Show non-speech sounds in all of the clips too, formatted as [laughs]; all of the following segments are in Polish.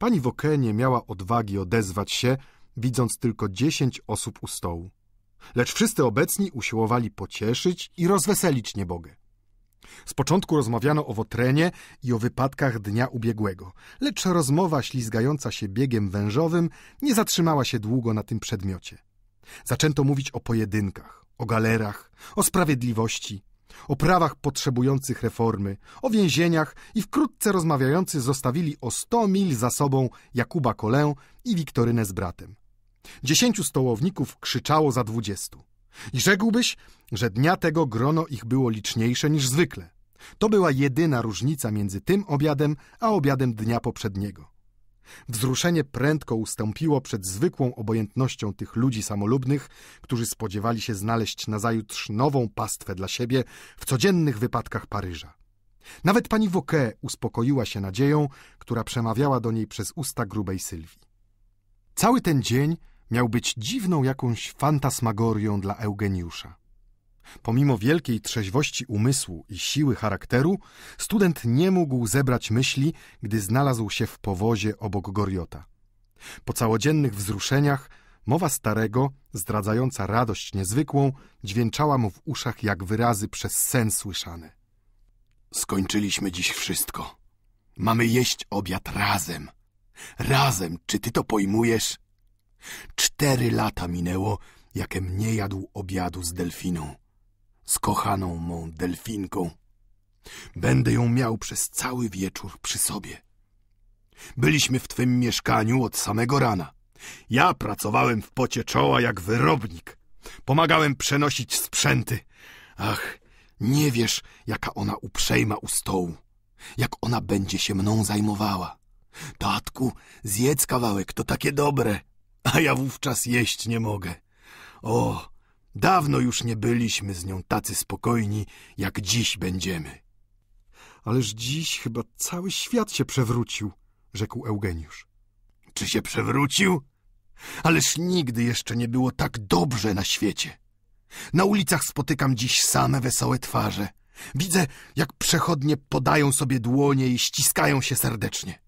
Pani Woke nie miała odwagi odezwać się, widząc tylko dziesięć osób u stołu. Lecz wszyscy obecni usiłowali pocieszyć i rozweselić niebogę. Z początku rozmawiano o wotrenie i o wypadkach dnia ubiegłego, lecz rozmowa ślizgająca się biegiem wężowym nie zatrzymała się długo na tym przedmiocie. Zaczęto mówić o pojedynkach, o galerach, o sprawiedliwości, o prawach potrzebujących reformy, o więzieniach i wkrótce rozmawiający zostawili o sto mil za sobą Jakuba Kolę i Wiktorynę z bratem. Dziesięciu stołowników krzyczało za dwudziestu. I rzekłbyś, że dnia tego grono ich było liczniejsze niż zwykle. To była jedyna różnica między tym obiadem a obiadem dnia poprzedniego. Wzruszenie prędko ustąpiło przed zwykłą obojętnością tych ludzi samolubnych, którzy spodziewali się znaleźć nazajutrz nową pastwę dla siebie w codziennych wypadkach Paryża. Nawet pani Wokè uspokoiła się nadzieją, która przemawiała do niej przez usta grubej Sylwii. Cały ten dzień miał być dziwną jakąś fantasmagorią dla Eugeniusza. Pomimo wielkiej trzeźwości umysłu i siły charakteru, student nie mógł zebrać myśli, gdy znalazł się w powozie obok Goriota. Po całodziennych wzruszeniach mowa starego, zdradzająca radość niezwykłą, dźwięczała mu w uszach jak wyrazy przez sen słyszane. Skończyliśmy dziś wszystko. Mamy jeść obiad razem. Razem, czy ty to pojmujesz? Cztery lata minęło, jakem nie jadł obiadu z delfiną z kochaną mą delfinką. Będę ją miał przez cały wieczór przy sobie. Byliśmy w twym mieszkaniu od samego rana. Ja pracowałem w pocie czoła jak wyrobnik. Pomagałem przenosić sprzęty. Ach, nie wiesz, jaka ona uprzejma u stołu. Jak ona będzie się mną zajmowała. Tatku, zjedz kawałek, to takie dobre. A ja wówczas jeść nie mogę. O, Dawno już nie byliśmy z nią tacy spokojni, jak dziś będziemy. Ależ dziś chyba cały świat się przewrócił, rzekł Eugeniusz. Czy się przewrócił? Ależ nigdy jeszcze nie było tak dobrze na świecie. Na ulicach spotykam dziś same wesołe twarze. Widzę, jak przechodnie podają sobie dłonie i ściskają się serdecznie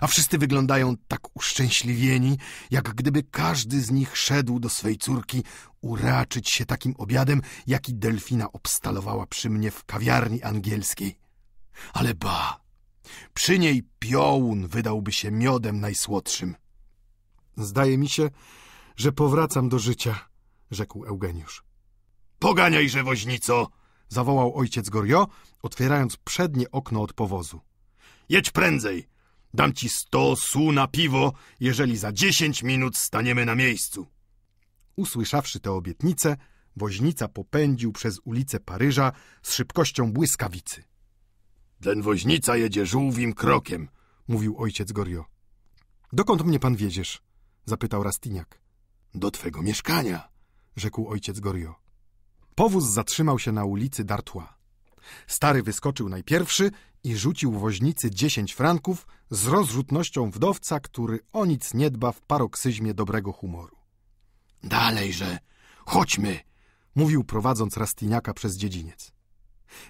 a wszyscy wyglądają tak uszczęśliwieni, jak gdyby każdy z nich szedł do swej córki uraczyć się takim obiadem, jaki delfina obstalowała przy mnie w kawiarni angielskiej. Ale ba! Przy niej piołun wydałby się miodem najsłodszym. Zdaje mi się, że powracam do życia, rzekł Eugeniusz. Poganiajże, woźnico! zawołał ojciec Gorio, otwierając przednie okno od powozu. Jedź prędzej! Dam ci sto su na piwo, jeżeli za dziesięć minut staniemy na miejscu. Usłyszawszy te obietnice, woźnica popędził przez ulice Paryża z szybkością błyskawicy. Ten woźnica jedzie żółwim krokiem, mówił ojciec Gorio. Dokąd mnie pan wiedziesz? zapytał Rastiniak. Do twego mieszkania, rzekł ojciec Gorio. Powóz zatrzymał się na ulicy Dartła. Stary wyskoczył najpierwszy i rzucił woźnicy dziesięć franków z rozrzutnością wdowca, który o nic nie dba w paroksyzmie dobrego humoru. Dalejże, chodźmy, mówił prowadząc Rastiniaka przez dziedziniec.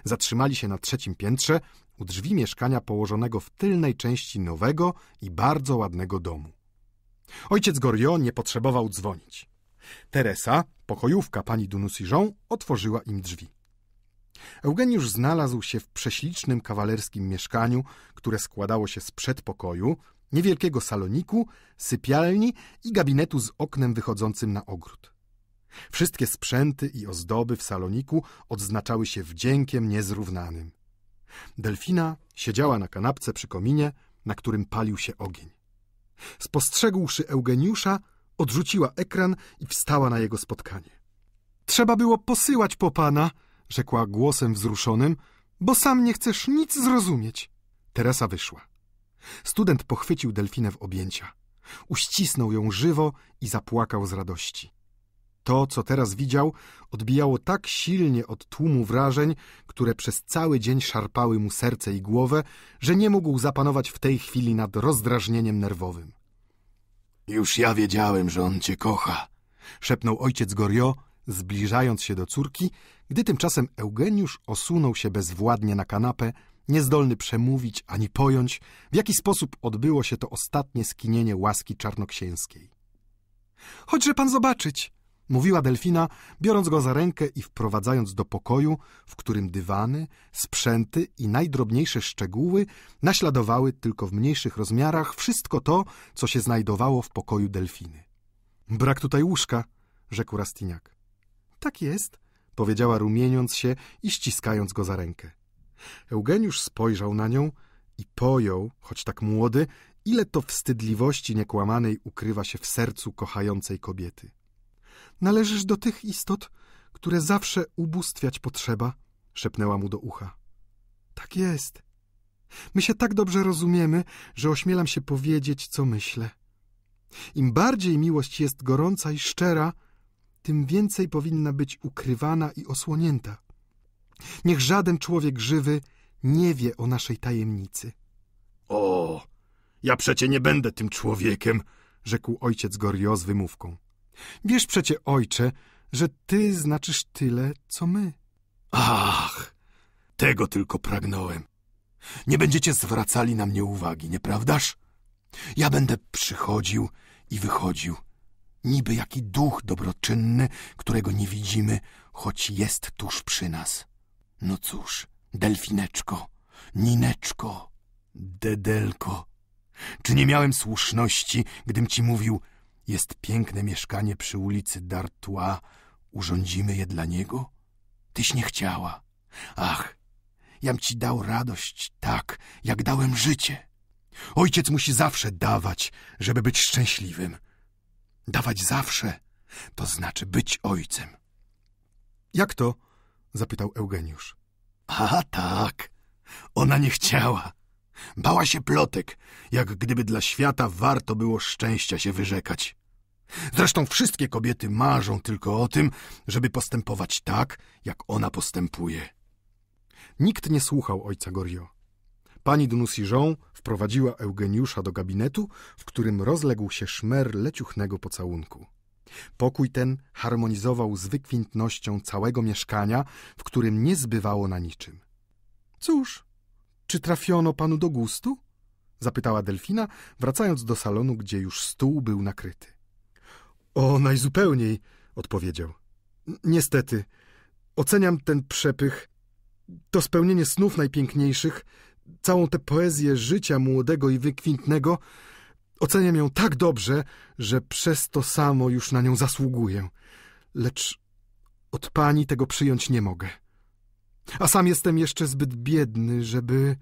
Zatrzymali się na trzecim piętrze u drzwi mieszkania położonego w tylnej części nowego i bardzo ładnego domu. Ojciec Gorio nie potrzebował dzwonić. Teresa, pokojówka pani Jean, otworzyła im drzwi. Eugeniusz znalazł się w prześlicznym kawalerskim mieszkaniu, które składało się z przedpokoju, niewielkiego saloniku, sypialni i gabinetu z oknem wychodzącym na ogród. Wszystkie sprzęty i ozdoby w saloniku odznaczały się wdziękiem niezrównanym. Delfina siedziała na kanapce przy kominie, na którym palił się ogień. Spostrzegłszy Eugeniusza, odrzuciła ekran i wstała na jego spotkanie. Trzeba było posyłać po pana, rzekła głosem wzruszonym, bo sam nie chcesz nic zrozumieć. Teresa wyszła. Student pochwycił delfinę w objęcia. Uścisnął ją żywo i zapłakał z radości. To, co teraz widział, odbijało tak silnie od tłumu wrażeń, które przez cały dzień szarpały mu serce i głowę, że nie mógł zapanować w tej chwili nad rozdrażnieniem nerwowym. Już ja wiedziałem, że on cię kocha, szepnął ojciec Gorio, zbliżając się do córki, gdy tymczasem Eugeniusz osunął się bezwładnie na kanapę, niezdolny przemówić ani pojąć, w jaki sposób odbyło się to ostatnie skinienie łaski czarnoksięskiej. Chodźże pan zobaczyć, mówiła Delfina, biorąc go za rękę i wprowadzając do pokoju, w którym dywany, sprzęty i najdrobniejsze szczegóły naśladowały tylko w mniejszych rozmiarach wszystko to, co się znajdowało w pokoju Delfiny. Brak tutaj łóżka, rzekł Rastiniak. Tak jest, powiedziała rumieniąc się i ściskając go za rękę. Eugeniusz spojrzał na nią i pojął, choć tak młody, ile to wstydliwości niekłamanej ukrywa się w sercu kochającej kobiety. Należysz do tych istot, które zawsze ubóstwiać potrzeba, szepnęła mu do ucha. Tak jest. My się tak dobrze rozumiemy, że ośmielam się powiedzieć, co myślę. Im bardziej miłość jest gorąca i szczera, tym więcej powinna być ukrywana i osłonięta. Niech żaden człowiek żywy nie wie o naszej tajemnicy. O, ja przecie nie będę tym człowiekiem, rzekł ojciec Gorio z wymówką. Wiesz przecie, ojcze, że ty znaczysz tyle, co my. Ach, tego tylko pragnąłem. Nie będziecie zwracali na mnie uwagi, nieprawdaż? Ja będę przychodził i wychodził niby jaki duch dobroczynny, którego nie widzimy, choć jest tuż przy nas. No cóż, delfineczko, nineczko, dedelko, czy nie miałem słuszności, gdym ci mówił, jest piękne mieszkanie przy ulicy D'Artois, urządzimy je dla niego? Tyś nie chciała. Ach, jam ci dał radość tak, jak dałem życie. Ojciec musi zawsze dawać, żeby być szczęśliwym. Dawać zawsze, to znaczy być ojcem. Jak to? zapytał Eugeniusz. A tak, ona nie chciała. Bała się plotek, jak gdyby dla świata warto było szczęścia się wyrzekać. Zresztą wszystkie kobiety marzą tylko o tym, żeby postępować tak, jak ona postępuje. Nikt nie słuchał ojca Gorio. Pani de wprowadziła Eugeniusza do gabinetu, w którym rozległ się szmer leciuchnego pocałunku. Pokój ten harmonizował z wykwintnością całego mieszkania, w którym nie zbywało na niczym. Cóż, czy trafiono panu do gustu? zapytała Delfina, wracając do salonu, gdzie już stół był nakryty. O, najzupełniej, odpowiedział. Niestety, oceniam ten przepych. To spełnienie snów najpiękniejszych, całą tę poezję życia młodego i wykwintnego, oceniam ją tak dobrze, że przez to samo już na nią zasługuję. Lecz od pani tego przyjąć nie mogę. A sam jestem jeszcze zbyt biedny, żeby...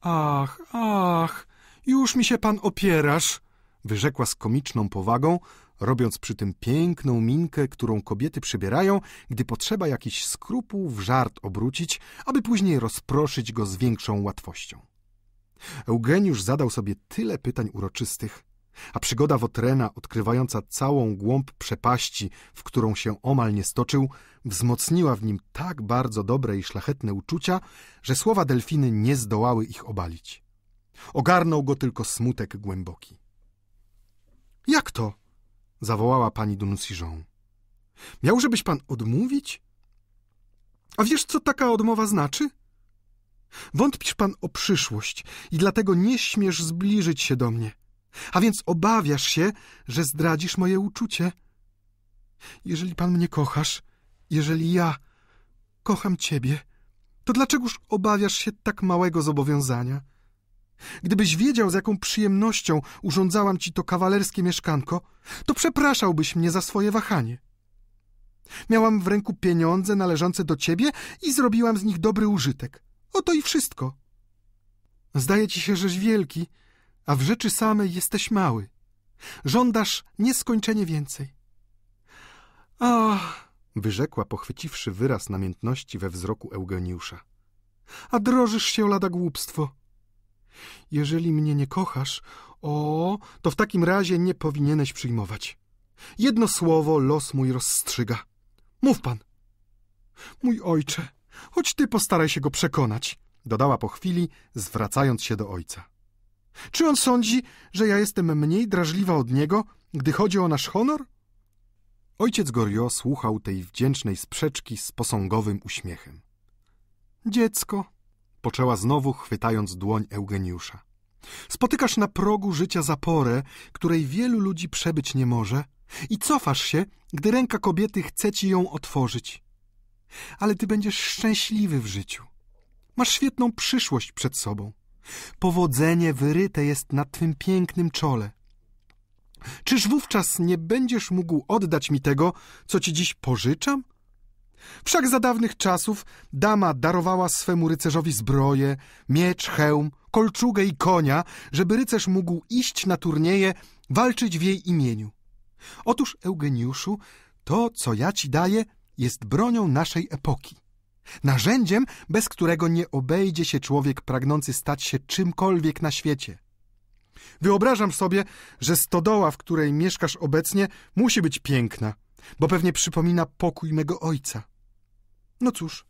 Ach, ach, już mi się pan opierasz, wyrzekła z komiczną powagą, robiąc przy tym piękną minkę, którą kobiety przybierają, gdy potrzeba jakiś skrupuł w żart obrócić, aby później rozproszyć go z większą łatwością. Eugeniusz zadał sobie tyle pytań uroczystych, a przygoda Wotrena, odkrywająca całą głąb przepaści, w którą się omal nie stoczył, wzmocniła w nim tak bardzo dobre i szlachetne uczucia, że słowa delfiny nie zdołały ich obalić. Ogarnął go tylko smutek głęboki. Jak to? zawołała pani do Nusiżą. Miałżebyś pan odmówić? A wiesz, co taka odmowa znaczy? Wątpisz pan o przyszłość i dlatego nie śmiesz zbliżyć się do mnie. A więc obawiasz się, że zdradzisz moje uczucie. Jeżeli pan mnie kochasz, jeżeli ja kocham ciebie, to dlaczegoż obawiasz się tak małego zobowiązania? Gdybyś wiedział, z jaką przyjemnością urządzałam ci to kawalerskie mieszkanko, to przepraszałbyś mnie za swoje wahanie. Miałam w ręku pieniądze należące do ciebie i zrobiłam z nich dobry użytek. Oto i wszystko. Zdaje ci się, żeś wielki, a w rzeczy samej jesteś mały. Żądasz nieskończenie więcej. Ach, wyrzekła, pochwyciwszy wyraz namiętności we wzroku Eugeniusza. A drożysz się o lada głupstwo. Jeżeli mnie nie kochasz, o, to w takim razie nie powinieneś przyjmować. Jedno słowo los mój rozstrzyga. Mów pan. Mój ojcze, choć ty postaraj się go przekonać, dodała po chwili, zwracając się do ojca. Czy on sądzi, że ja jestem mniej drażliwa od niego, gdy chodzi o nasz honor? Ojciec Gorio słuchał tej wdzięcznej sprzeczki z posągowym uśmiechem. Dziecko, poczęła znowu chwytając dłoń Eugeniusza. Spotykasz na progu życia zaporę, której wielu ludzi przebyć nie może i cofasz się, gdy ręka kobiety chce ci ją otworzyć. Ale ty będziesz szczęśliwy w życiu. Masz świetną przyszłość przed sobą. Powodzenie wyryte jest na twym pięknym czole. Czyż wówczas nie będziesz mógł oddać mi tego, co ci dziś pożyczam? Wszak za dawnych czasów dama darowała swemu rycerzowi zbroję, miecz, hełm, kolczugę i konia, żeby rycerz mógł iść na turnieje, walczyć w jej imieniu. Otóż, Eugeniuszu, to, co ja ci daję, jest bronią naszej epoki. Narzędziem, bez którego nie obejdzie się człowiek pragnący stać się czymkolwiek na świecie. Wyobrażam sobie, że stodoła, w której mieszkasz obecnie, musi być piękna, bo pewnie przypomina pokój mego ojca. No cóż,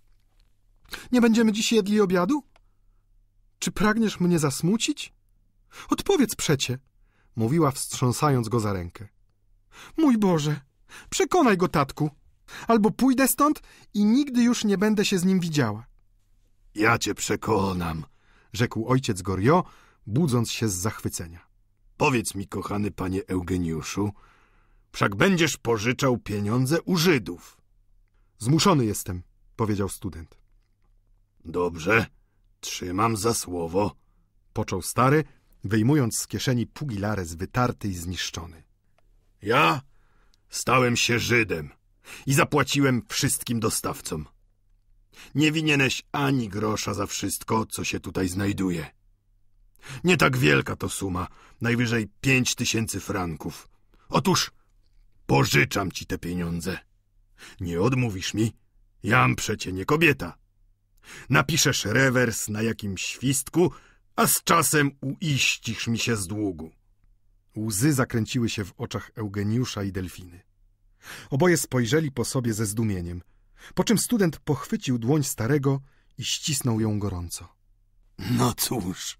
nie będziemy dziś jedli obiadu? Czy pragniesz mnie zasmucić? Odpowiedz przecie, mówiła wstrząsając go za rękę. Mój Boże, przekonaj go, tatku, albo pójdę stąd i nigdy już nie będę się z nim widziała. Ja cię przekonam, rzekł ojciec Gorio, budząc się z zachwycenia. Powiedz mi, kochany panie Eugeniuszu, wszak będziesz pożyczał pieniądze u Żydów. Zmuszony jestem, powiedział student. Dobrze, trzymam za słowo, począł stary, wyjmując z kieszeni pugilares wytarty i zniszczony. Ja stałem się Żydem i zapłaciłem wszystkim dostawcom. Nie winieneś ani grosza za wszystko, co się tutaj znajduje. Nie tak wielka to suma, najwyżej pięć tysięcy franków. Otóż pożyczam ci te pieniądze. Nie odmówisz mi, Jam przecie nie kobieta. Napiszesz rewers na jakimś świstku, a z czasem uiścisz mi się z długu. Łzy zakręciły się w oczach Eugeniusza i Delfiny. Oboje spojrzeli po sobie ze zdumieniem, po czym student pochwycił dłoń starego i ścisnął ją gorąco. No cóż,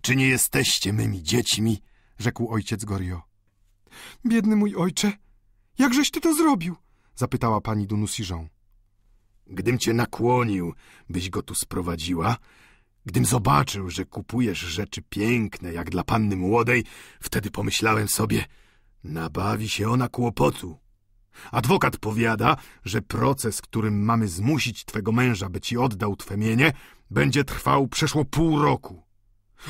czy nie jesteście mymi dziećmi? rzekł ojciec Gorio. Biedny mój ojcze, jakżeś ty to zrobił? zapytała pani Jean. Gdym cię nakłonił, byś go tu sprowadziła, gdym zobaczył, że kupujesz rzeczy piękne, jak dla panny młodej, wtedy pomyślałem sobie, nabawi się ona kłopotu. Adwokat powiada, że proces, którym mamy zmusić twego męża, by ci oddał twe mienie, będzie trwał przeszło pół roku.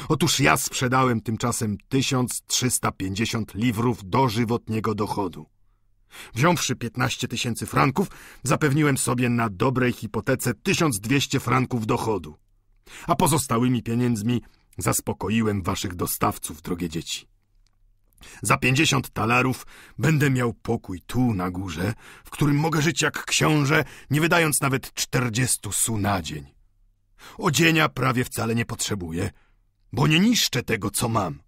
Otóż ja sprzedałem tymczasem 1350 liwrów dożywotniego dochodu. Wziąwszy 15 tysięcy franków, zapewniłem sobie na dobrej hipotece 1200 franków dochodu. A pozostałymi pieniędzmi zaspokoiłem waszych dostawców, drogie dzieci. Za 50 talarów będę miał pokój tu na górze, w którym mogę żyć jak książę, nie wydając nawet 40 su na dzień. Odzienia prawie wcale nie potrzebuję, bo nie niszczę tego, co mam.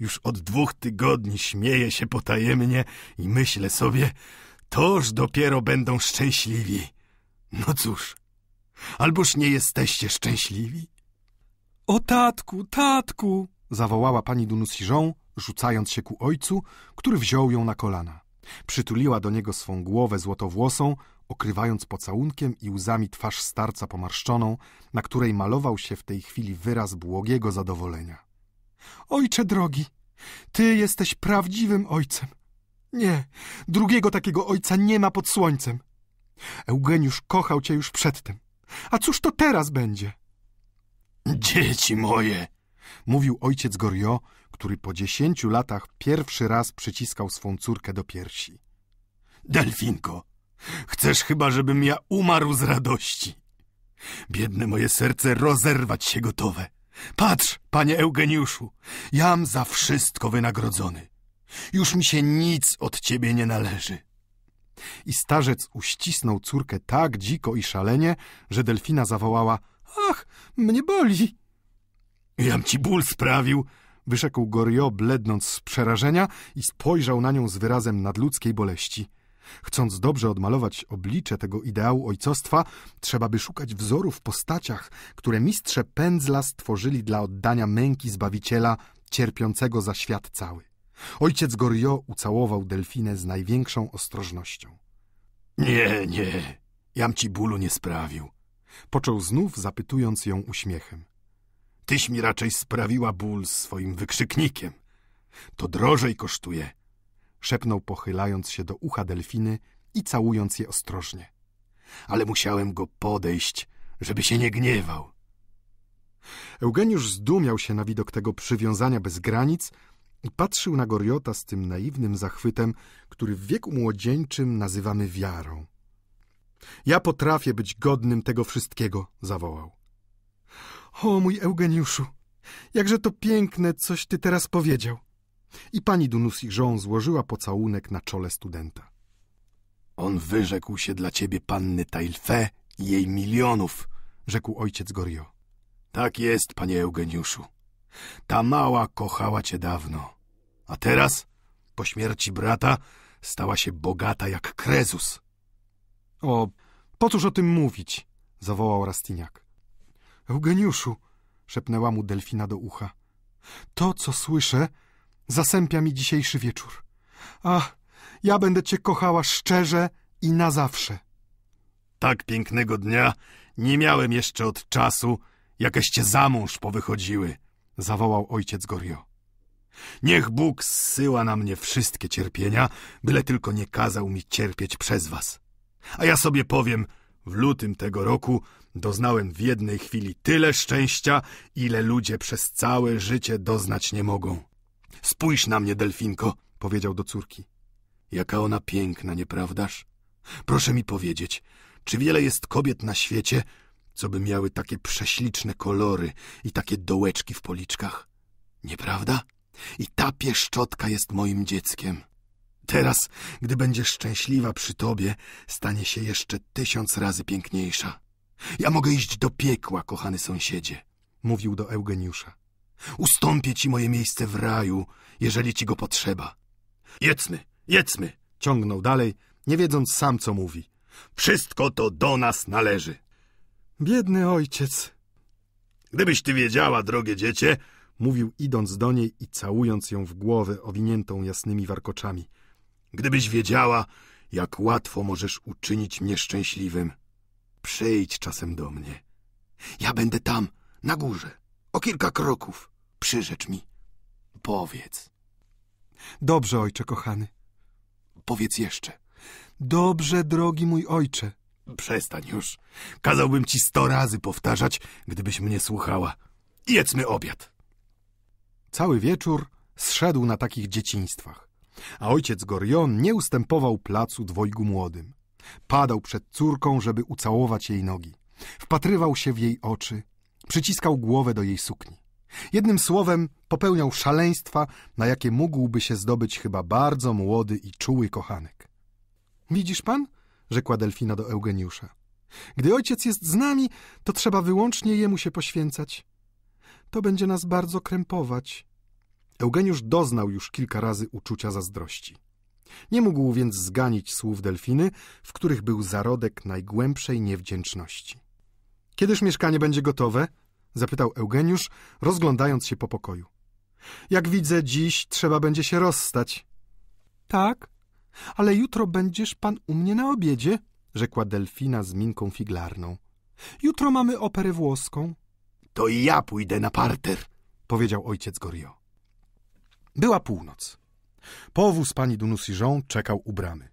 Już od dwóch tygodni śmieję się potajemnie i myślę sobie, toż dopiero będą szczęśliwi. No cóż, alboż nie jesteście szczęśliwi? O tatku, tatku! zawołała pani Dunusiżą, rzucając się ku ojcu, który wziął ją na kolana. Przytuliła do niego swą głowę złotowłosą, okrywając pocałunkiem i łzami twarz starca pomarszczoną, na której malował się w tej chwili wyraz błogiego zadowolenia. Ojcze drogi, Ty jesteś prawdziwym ojcem. Nie, drugiego takiego ojca nie ma pod słońcem. Eugeniusz kochał cię już przedtem. A cóż to teraz będzie? Dzieci moje, mówił ojciec Gorio, który po dziesięciu latach pierwszy raz przyciskał swą córkę do piersi. Delfinko, chcesz chyba, żebym ja umarł z radości. Biedne moje serce rozerwać się gotowe. Patrz, panie Eugeniuszu, jam za wszystko wynagrodzony. Już mi się nic od ciebie nie należy. I starzec uścisnął córkę tak dziko i szalenie, że delfina zawołała – Ach, mnie boli! – Jam ci ból sprawił! – wyszekł Gorio, blednąc z przerażenia i spojrzał na nią z wyrazem nadludzkiej boleści – Chcąc dobrze odmalować oblicze tego ideału ojcostwa, trzeba by szukać wzorów w postaciach, które mistrze pędzla stworzyli dla oddania męki Zbawiciela cierpiącego za świat cały. Ojciec Gorio ucałował delfinę z największą ostrożnością. Nie, nie, jam ci bólu nie sprawił. Począł znów, zapytując ją uśmiechem. Tyś mi raczej sprawiła ból swoim wykrzyknikiem. To drożej kosztuje szepnął pochylając się do ucha delfiny i całując je ostrożnie. Ale musiałem go podejść, żeby się nie gniewał. Eugeniusz zdumiał się na widok tego przywiązania bez granic i patrzył na Goriota z tym naiwnym zachwytem, który w wieku młodzieńczym nazywamy wiarą. Ja potrafię być godnym tego wszystkiego, zawołał. O mój Eugeniuszu, jakże to piękne, coś ty teraz powiedział. I pani Dunusi-Jean złożyła pocałunek na czole studenta. On wyrzekł się dla ciebie panny Tailfe i jej milionów, rzekł ojciec Gorio. Tak jest, panie Eugeniuszu. Ta mała kochała cię dawno, a teraz, po śmierci brata, stała się bogata jak Krezus. O, po cóż o tym mówić? zawołał Rastiniak. Eugeniuszu, szepnęła mu delfina do ucha. To, co słyszę, Zasępia mi dzisiejszy wieczór. Ach, ja będę cię kochała szczerze i na zawsze. Tak pięknego dnia nie miałem jeszcze od czasu, jakieście za mąż powychodziły, zawołał ojciec Gorio. Niech Bóg zsyła na mnie wszystkie cierpienia, byle tylko nie kazał mi cierpieć przez was. A ja sobie powiem, w lutym tego roku doznałem w jednej chwili tyle szczęścia, ile ludzie przez całe życie doznać nie mogą. Spójrz na mnie, delfinko, powiedział do córki. Jaka ona piękna, nieprawdaż? Proszę mi powiedzieć, czy wiele jest kobiet na świecie, co by miały takie prześliczne kolory i takie dołeczki w policzkach? Nieprawda? I ta pieszczotka jest moim dzieckiem. Teraz, gdy będzie szczęśliwa przy tobie, stanie się jeszcze tysiąc razy piękniejsza. Ja mogę iść do piekła, kochany sąsiedzie, mówił do Eugeniusza. Ustąpię ci moje miejsce w raju, jeżeli ci go potrzeba. Jedzmy, jedzmy, ciągnął dalej, nie wiedząc sam, co mówi. Wszystko to do nas należy. Biedny ojciec. Gdybyś ty wiedziała, drogie dziecię, mówił idąc do niej i całując ją w głowę owiniętą jasnymi warkoczami. Gdybyś wiedziała, jak łatwo możesz uczynić mnie szczęśliwym. Przyjdź czasem do mnie. Ja będę tam, na górze, o kilka kroków. Przyrzecz mi. Powiedz. Dobrze, ojcze kochany. Powiedz jeszcze. Dobrze, drogi mój ojcze. Przestań już. Kazałbym ci sto razy powtarzać, gdybyś mnie słuchała. Jedzmy obiad. Cały wieczór zszedł na takich dzieciństwach, a ojciec Gorion nie ustępował placu dwojgu młodym. Padał przed córką, żeby ucałować jej nogi. Wpatrywał się w jej oczy, przyciskał głowę do jej sukni. Jednym słowem, popełniał szaleństwa, na jakie mógłby się zdobyć chyba bardzo młody i czuły kochanek. Widzisz pan? rzekła Delfina do Eugeniusza. Gdy ojciec jest z nami, to trzeba wyłącznie jemu się poświęcać. To będzie nas bardzo krępować. Eugeniusz doznał już kilka razy uczucia zazdrości. Nie mógł więc zganić słów Delfiny, w których był zarodek najgłębszej niewdzięczności. Kiedyż mieszkanie będzie gotowe? zapytał Eugeniusz, rozglądając się po pokoju. Jak widzę, dziś trzeba będzie się rozstać. Tak, ale jutro będziesz pan u mnie na obiedzie, rzekła Delfina z minką figlarną. Jutro mamy operę włoską. To i ja pójdę na parter, powiedział ojciec Gorio. Była północ. Powóz pani Dunusiżą czekał u bramy.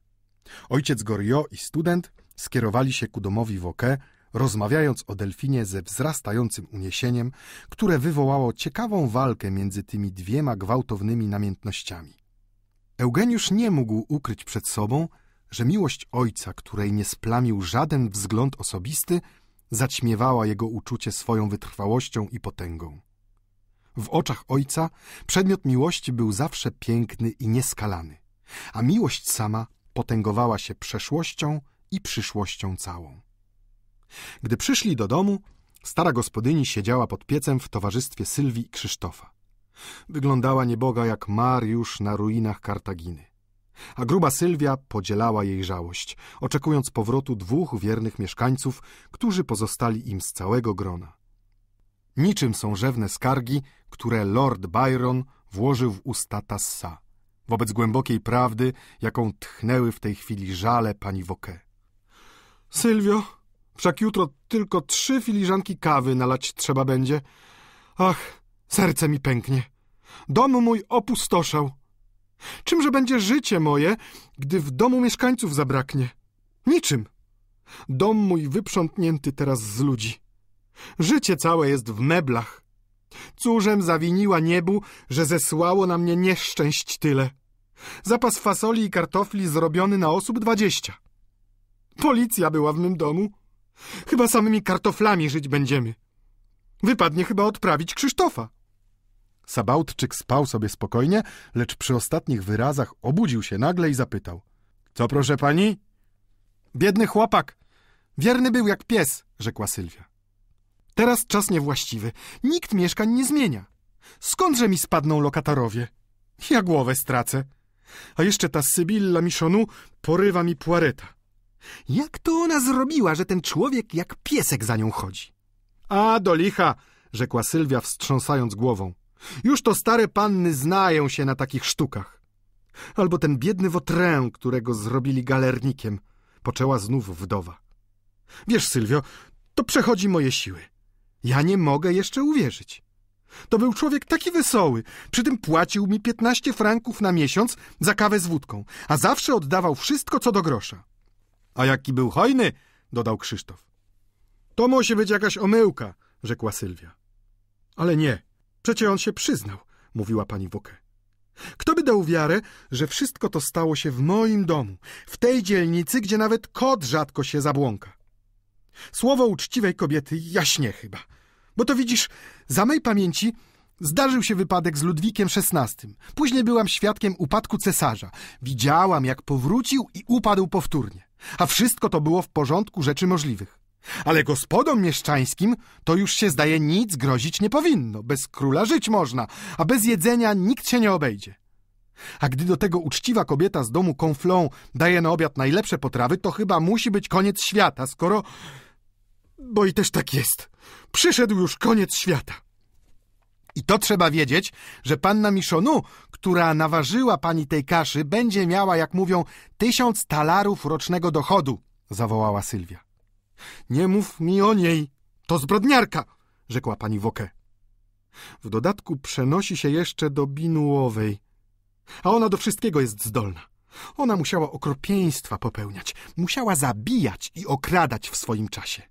Ojciec Gorio i student skierowali się ku domowi Woke, rozmawiając o delfinie ze wzrastającym uniesieniem, które wywołało ciekawą walkę między tymi dwiema gwałtownymi namiętnościami. Eugeniusz nie mógł ukryć przed sobą, że miłość ojca, której nie splamił żaden wzgląd osobisty, zaćmiewała jego uczucie swoją wytrwałością i potęgą. W oczach ojca przedmiot miłości był zawsze piękny i nieskalany, a miłość sama potęgowała się przeszłością i przyszłością całą. Gdy przyszli do domu, stara gospodyni siedziała pod piecem w towarzystwie Sylwii i Krzysztofa. Wyglądała nieboga jak Mariusz na ruinach Kartaginy. A gruba Sylwia podzielała jej żałość, oczekując powrotu dwóch wiernych mieszkańców, którzy pozostali im z całego grona. Niczym są rzewne skargi, które Lord Byron włożył w usta Tassa, wobec głębokiej prawdy, jaką tchnęły w tej chwili żale pani Woke. Sylwio, Wszak jutro tylko trzy filiżanki kawy nalać trzeba będzie. Ach, serce mi pęknie. Dom mój opustoszał. Czymże będzie życie moje, gdy w domu mieszkańców zabraknie? Niczym. Dom mój wyprzątnięty teraz z ludzi. Życie całe jest w meblach. Cóżem zawiniła niebu, że zesłało na mnie nieszczęść tyle. Zapas fasoli i kartofli zrobiony na osób dwadzieścia. Policja była w mym domu. Chyba samymi kartoflami żyć będziemy. Wypadnie chyba odprawić Krzysztofa. Sabałtczyk spał sobie spokojnie, lecz przy ostatnich wyrazach obudził się nagle i zapytał. Co proszę pani? Biedny chłopak. Wierny był jak pies, rzekła Sylwia. Teraz czas niewłaściwy. Nikt mieszkań nie zmienia. Skądże mi spadną lokatarowie? Ja głowę stracę. A jeszcze ta Sybilla Miszonu porywa mi puareta. Jak to ona zrobiła, że ten człowiek jak piesek za nią chodzi? A, do licha, rzekła Sylwia wstrząsając głową. Już to stare panny znają się na takich sztukach. Albo ten biedny wotrę, którego zrobili galernikiem, poczęła znów wdowa. Wiesz, Sylwio, to przechodzi moje siły. Ja nie mogę jeszcze uwierzyć. To był człowiek taki wesoły, przy tym płacił mi piętnaście franków na miesiąc za kawę z wódką, a zawsze oddawał wszystko co do grosza. A jaki był hojny, dodał Krzysztof. To musi być jakaś omyłka, rzekła Sylwia. Ale nie, przecie on się przyznał, mówiła pani Wóke. Kto by dał wiarę, że wszystko to stało się w moim domu, w tej dzielnicy, gdzie nawet kot rzadko się zabłąka. Słowo uczciwej kobiety jaśnie chyba. Bo to widzisz, za mej pamięci zdarzył się wypadek z Ludwikiem XVI. Później byłam świadkiem upadku cesarza. Widziałam, jak powrócił i upadł powtórnie. A wszystko to było w porządku rzeczy możliwych. Ale gospodom mieszczańskim to już się zdaje nic grozić nie powinno. Bez króla żyć można, a bez jedzenia nikt się nie obejdzie. A gdy do tego uczciwa kobieta z domu Conflon daje na obiad najlepsze potrawy, to chyba musi być koniec świata, skoro... Bo i też tak jest. Przyszedł już koniec świata. I to trzeba wiedzieć, że panna Miszonu, która naważyła pani tej kaszy, będzie miała, jak mówią, tysiąc talarów rocznego dochodu, zawołała Sylwia. Nie mów mi o niej, to zbrodniarka, rzekła pani Woke. W dodatku przenosi się jeszcze do Binułowej, a ona do wszystkiego jest zdolna. Ona musiała okropieństwa popełniać, musiała zabijać i okradać w swoim czasie.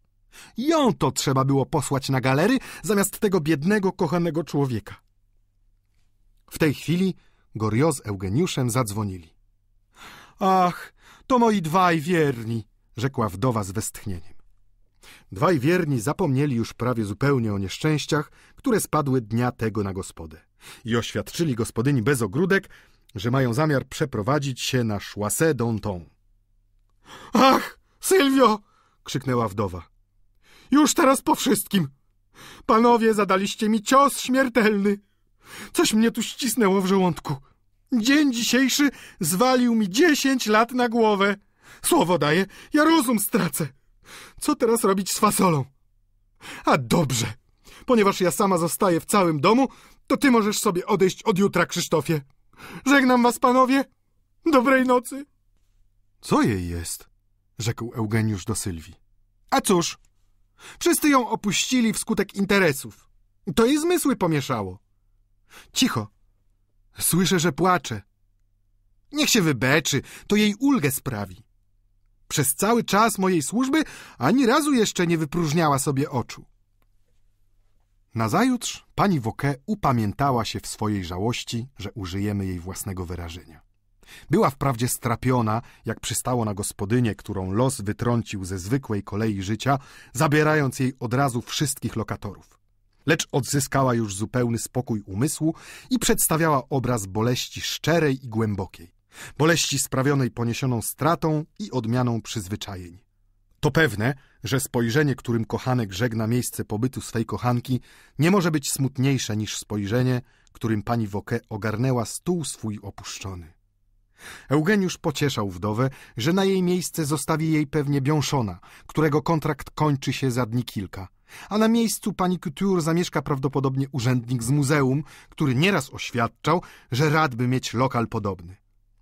Ją to trzeba było posłać na galery zamiast tego biednego, kochanego człowieka. W tej chwili Gorio z Eugeniuszem zadzwonili. Ach, to moi dwaj wierni, rzekła wdowa z westchnieniem. Dwaj wierni zapomnieli już prawie zupełnie o nieszczęściach, które spadły dnia tego na gospodę i oświadczyli gospodyni bez ogródek, że mają zamiar przeprowadzić się na Choisset d'Anton. Ach, Sylwio! krzyknęła wdowa. Już teraz po wszystkim. Panowie zadaliście mi cios śmiertelny. Coś mnie tu ścisnęło w żołądku. Dzień dzisiejszy zwalił mi dziesięć lat na głowę. Słowo daję, ja rozum stracę. Co teraz robić z fasolą? A dobrze. Ponieważ ja sama zostaję w całym domu, to ty możesz sobie odejść od jutra, Krzysztofie. Żegnam was, panowie. Dobrej nocy. Co jej jest? rzekł Eugeniusz do Sylwii. A cóż, Wszyscy ją opuścili wskutek interesów. To jej zmysły pomieszało. Cicho. Słyszę, że płacze. Niech się wybeczy, to jej ulgę sprawi. Przez cały czas mojej służby ani razu jeszcze nie wypróżniała sobie oczu. Nazajutrz pani Woke upamiętała się w swojej żałości, że użyjemy jej własnego wyrażenia. Była wprawdzie strapiona, jak przystało na gospodynię, którą los wytrącił ze zwykłej kolei życia, zabierając jej od razu wszystkich lokatorów. Lecz odzyskała już zupełny spokój umysłu i przedstawiała obraz boleści szczerej i głębokiej, boleści sprawionej poniesioną stratą i odmianą przyzwyczajeń. To pewne, że spojrzenie, którym kochanek żegna miejsce pobytu swej kochanki, nie może być smutniejsze niż spojrzenie, którym pani Woke ogarnęła stół swój opuszczony. Eugeniusz pocieszał wdowę, że na jej miejsce zostawi jej pewnie Bionszona, którego kontrakt kończy się za dni kilka. A na miejscu pani Couture zamieszka prawdopodobnie urzędnik z muzeum, który nieraz oświadczał, że radby mieć lokal podobny.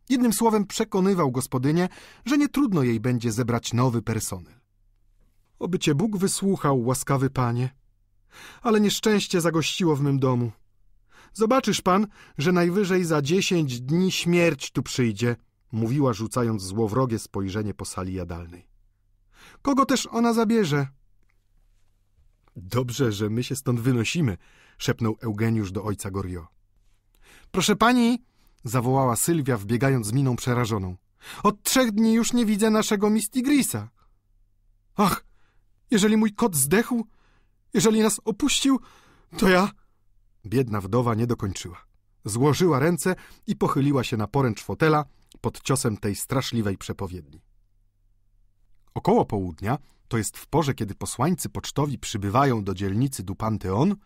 Jednym słowem przekonywał gospodynię, że nie trudno jej będzie zebrać nowy personel. Oby cię Bóg wysłuchał, łaskawy panie. Ale nieszczęście zagościło w mym domu. Zobaczysz pan, że najwyżej za dziesięć dni śmierć tu przyjdzie, mówiła rzucając złowrogie spojrzenie po sali jadalnej. Kogo też ona zabierze? Dobrze, że my się stąd wynosimy, szepnął Eugeniusz do ojca Gorio. Proszę pani, zawołała Sylwia, wbiegając z miną przerażoną. Od trzech dni już nie widzę naszego Mistigrisa. Ach, jeżeli mój kot zdechł, jeżeli nas opuścił, to ja... Biedna wdowa nie dokończyła. Złożyła ręce i pochyliła się na poręcz fotela pod ciosem tej straszliwej przepowiedni. Około południa, to jest w porze, kiedy posłańcy pocztowi przybywają do dzielnicy du Panteon,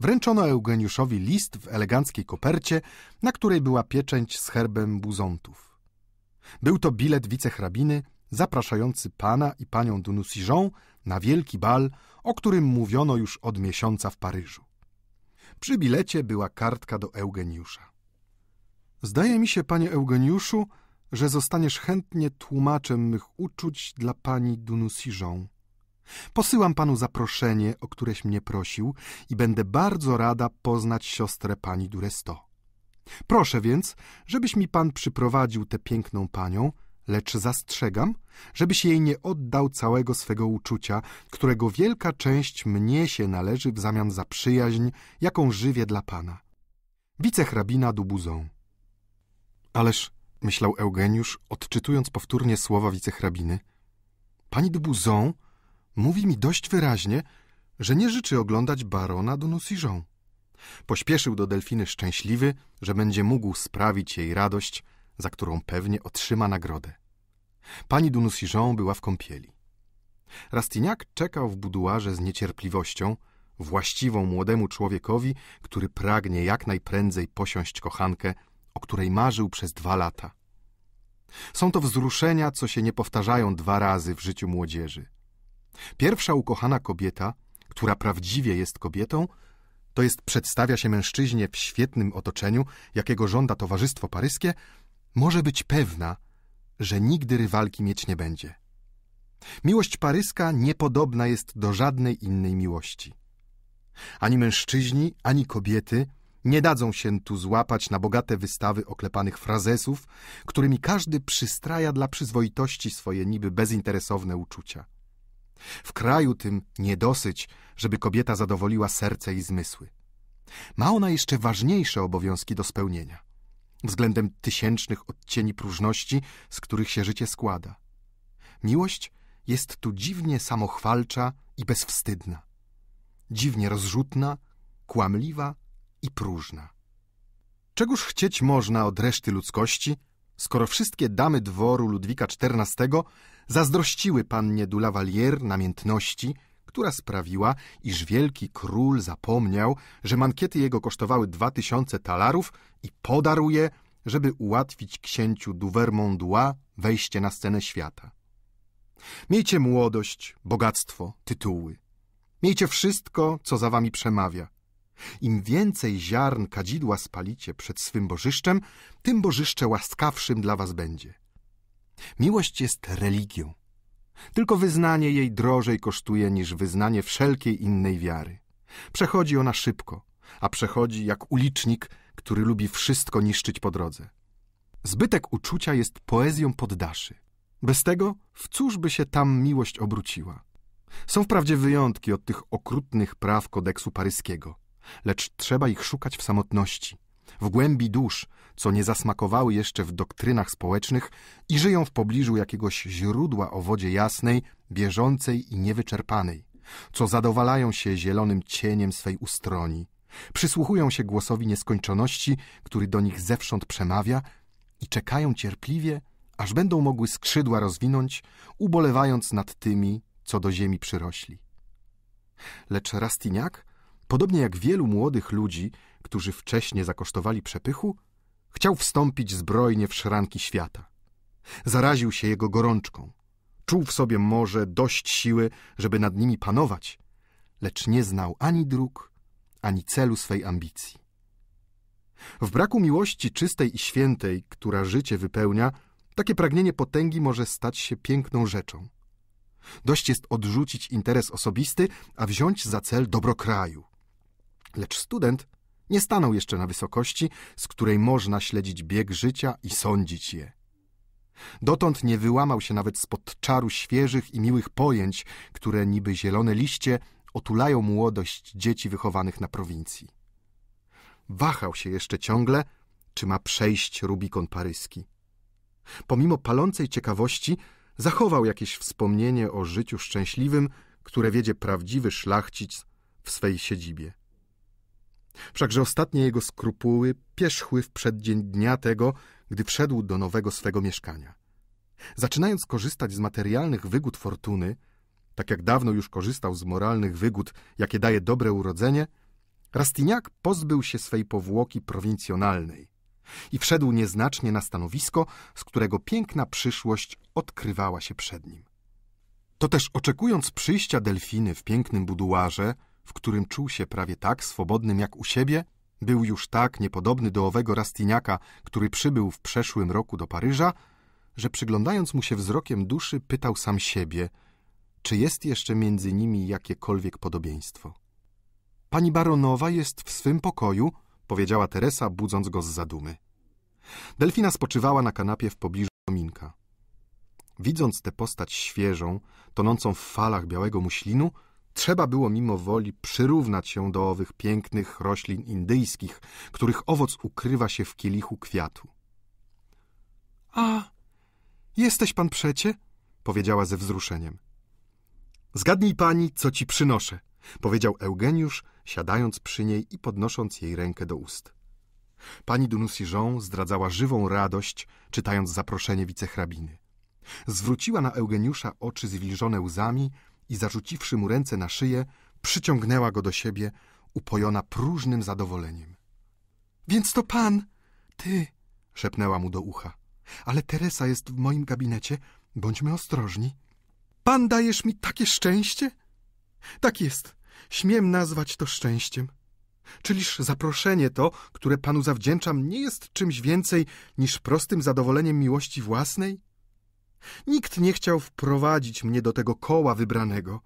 wręczono Eugeniuszowi list w eleganckiej kopercie, na której była pieczęć z herbem buzontów. Był to bilet wicehrabiny zapraszający pana i panią Dunusiżą na wielki bal, o którym mówiono już od miesiąca w Paryżu. Przy bilecie była kartka do Eugeniusza. Zdaje mi się, panie Eugeniuszu, że zostaniesz chętnie tłumaczem mych uczuć dla pani Dunusiżą. Posyłam panu zaproszenie, o któreś mnie prosił i będę bardzo rada poznać siostrę pani Duresto. Proszę więc, żebyś mi pan przyprowadził tę piękną panią, lecz zastrzegam, żebyś jej nie oddał całego swego uczucia, którego wielka część mnie się należy w zamian za przyjaźń, jaką żywię dla Pana. Wicehrabina Dubuzą. Ależ, myślał Eugeniusz, odczytując powtórnie słowa wicehrabiny, pani Dubuzą mówi mi dość wyraźnie, że nie życzy oglądać barona do Pośpieszył do Delfiny szczęśliwy, że będzie mógł sprawić jej radość – za którą pewnie otrzyma nagrodę. Pani Dunusiżon była w kąpieli. Rastiniak czekał w buduarze z niecierpliwością, właściwą młodemu człowiekowi, który pragnie jak najprędzej posiąść kochankę, o której marzył przez dwa lata. Są to wzruszenia, co się nie powtarzają dwa razy w życiu młodzieży. Pierwsza ukochana kobieta, która prawdziwie jest kobietą, to jest przedstawia się mężczyźnie w świetnym otoczeniu, jakiego żąda Towarzystwo Paryskie, może być pewna, że nigdy rywalki mieć nie będzie. Miłość paryska niepodobna jest do żadnej innej miłości. Ani mężczyźni, ani kobiety nie dadzą się tu złapać na bogate wystawy oklepanych frazesów, którymi każdy przystraja dla przyzwoitości swoje niby bezinteresowne uczucia. W kraju tym nie dosyć, żeby kobieta zadowoliła serce i zmysły. Ma ona jeszcze ważniejsze obowiązki do spełnienia – względem tysięcznych odcieni próżności, z których się życie składa. Miłość jest tu dziwnie samochwalcza i bezwstydna, dziwnie rozrzutna, kłamliwa i próżna. Czegoż chcieć można od reszty ludzkości, skoro wszystkie damy dworu Ludwika XIV zazdrościły pannie Dulavalier namiętności, która sprawiła, iż wielki król zapomniał, że mankiety jego kosztowały dwa tysiące talarów i podarł je, żeby ułatwić księciu Duvermondois wejście na scenę świata. Miejcie młodość, bogactwo, tytuły. Miejcie wszystko, co za wami przemawia. Im więcej ziarn kadzidła spalicie przed swym bożyszczem, tym bożyszcze łaskawszym dla was będzie. Miłość jest religią, tylko wyznanie jej drożej kosztuje niż wyznanie wszelkiej innej wiary. Przechodzi ona szybko, a przechodzi jak ulicznik, który lubi wszystko niszczyć po drodze. Zbytek uczucia jest poezją poddaszy. Bez tego w cóż by się tam miłość obróciła? Są wprawdzie wyjątki od tych okrutnych praw kodeksu paryskiego, lecz trzeba ich szukać w samotności, w głębi dusz, co nie zasmakowały jeszcze w doktrynach społecznych i żyją w pobliżu jakiegoś źródła o wodzie jasnej, bieżącej i niewyczerpanej, co zadowalają się zielonym cieniem swej ustroni. Przysłuchują się głosowi nieskończoności, który do nich zewsząd przemawia i czekają cierpliwie, aż będą mogły skrzydła rozwinąć, ubolewając nad tymi, co do ziemi przyrośli. Lecz Rastiniak, podobnie jak wielu młodych ludzi, którzy wcześniej zakosztowali przepychu, Chciał wstąpić zbrojnie w szranki świata. Zaraził się jego gorączką. Czuł w sobie może dość siły, żeby nad nimi panować, lecz nie znał ani dróg, ani celu swej ambicji. W braku miłości czystej i świętej, która życie wypełnia, takie pragnienie potęgi może stać się piękną rzeczą. Dość jest odrzucić interes osobisty, a wziąć za cel dobro kraju. Lecz student nie stanął jeszcze na wysokości, z której można śledzić bieg życia i sądzić je. Dotąd nie wyłamał się nawet spod czaru świeżych i miłych pojęć, które niby zielone liście otulają młodość dzieci wychowanych na prowincji. Wahał się jeszcze ciągle, czy ma przejść Rubikon paryski. Pomimo palącej ciekawości zachował jakieś wspomnienie o życiu szczęśliwym, które wiedzie prawdziwy szlachcic w swej siedzibie. Wszakże ostatnie jego skrupuły pierzchły w przeddzień dnia tego, gdy wszedł do nowego swego mieszkania. Zaczynając korzystać z materialnych wygód fortuny, tak jak dawno już korzystał z moralnych wygód, jakie daje dobre urodzenie, Rastiniak pozbył się swej powłoki prowincjonalnej i wszedł nieznacznie na stanowisko, z którego piękna przyszłość odkrywała się przed nim. To też oczekując przyjścia delfiny w pięknym buduarze, w którym czuł się prawie tak swobodnym jak u siebie, był już tak niepodobny do owego Rastiniaka, który przybył w przeszłym roku do Paryża, że przyglądając mu się wzrokiem duszy, pytał sam siebie, czy jest jeszcze między nimi jakiekolwiek podobieństwo. Pani baronowa jest w swym pokoju, powiedziała Teresa, budząc go z zadumy. Delfina spoczywała na kanapie w pobliżu kominka. Widząc tę postać świeżą, tonącą w falach białego muślinu, Trzeba było mimo woli przyrównać się do owych pięknych roślin indyjskich, których owoc ukrywa się w kielichu kwiatu. A, jesteś pan przecie? powiedziała ze wzruszeniem. Zgadnij pani, co ci przynoszę, powiedział Eugeniusz, siadając przy niej i podnosząc jej rękę do ust. Pani Dunusiżon zdradzała żywą radość, czytając zaproszenie wicehrabiny. Zwróciła na Eugeniusza oczy zwilżone łzami, i zarzuciwszy mu ręce na szyję, przyciągnęła go do siebie, upojona próżnym zadowoleniem. Więc to pan, ty, szepnęła mu do ucha. Ale Teresa jest w moim gabinecie, bądźmy ostrożni. Pan dajesz mi takie szczęście? Tak jest, śmiem nazwać to szczęściem. Czyliż zaproszenie to, które panu zawdzięczam, nie jest czymś więcej niż prostym zadowoleniem miłości własnej? Nikt nie chciał wprowadzić mnie do tego koła wybranego.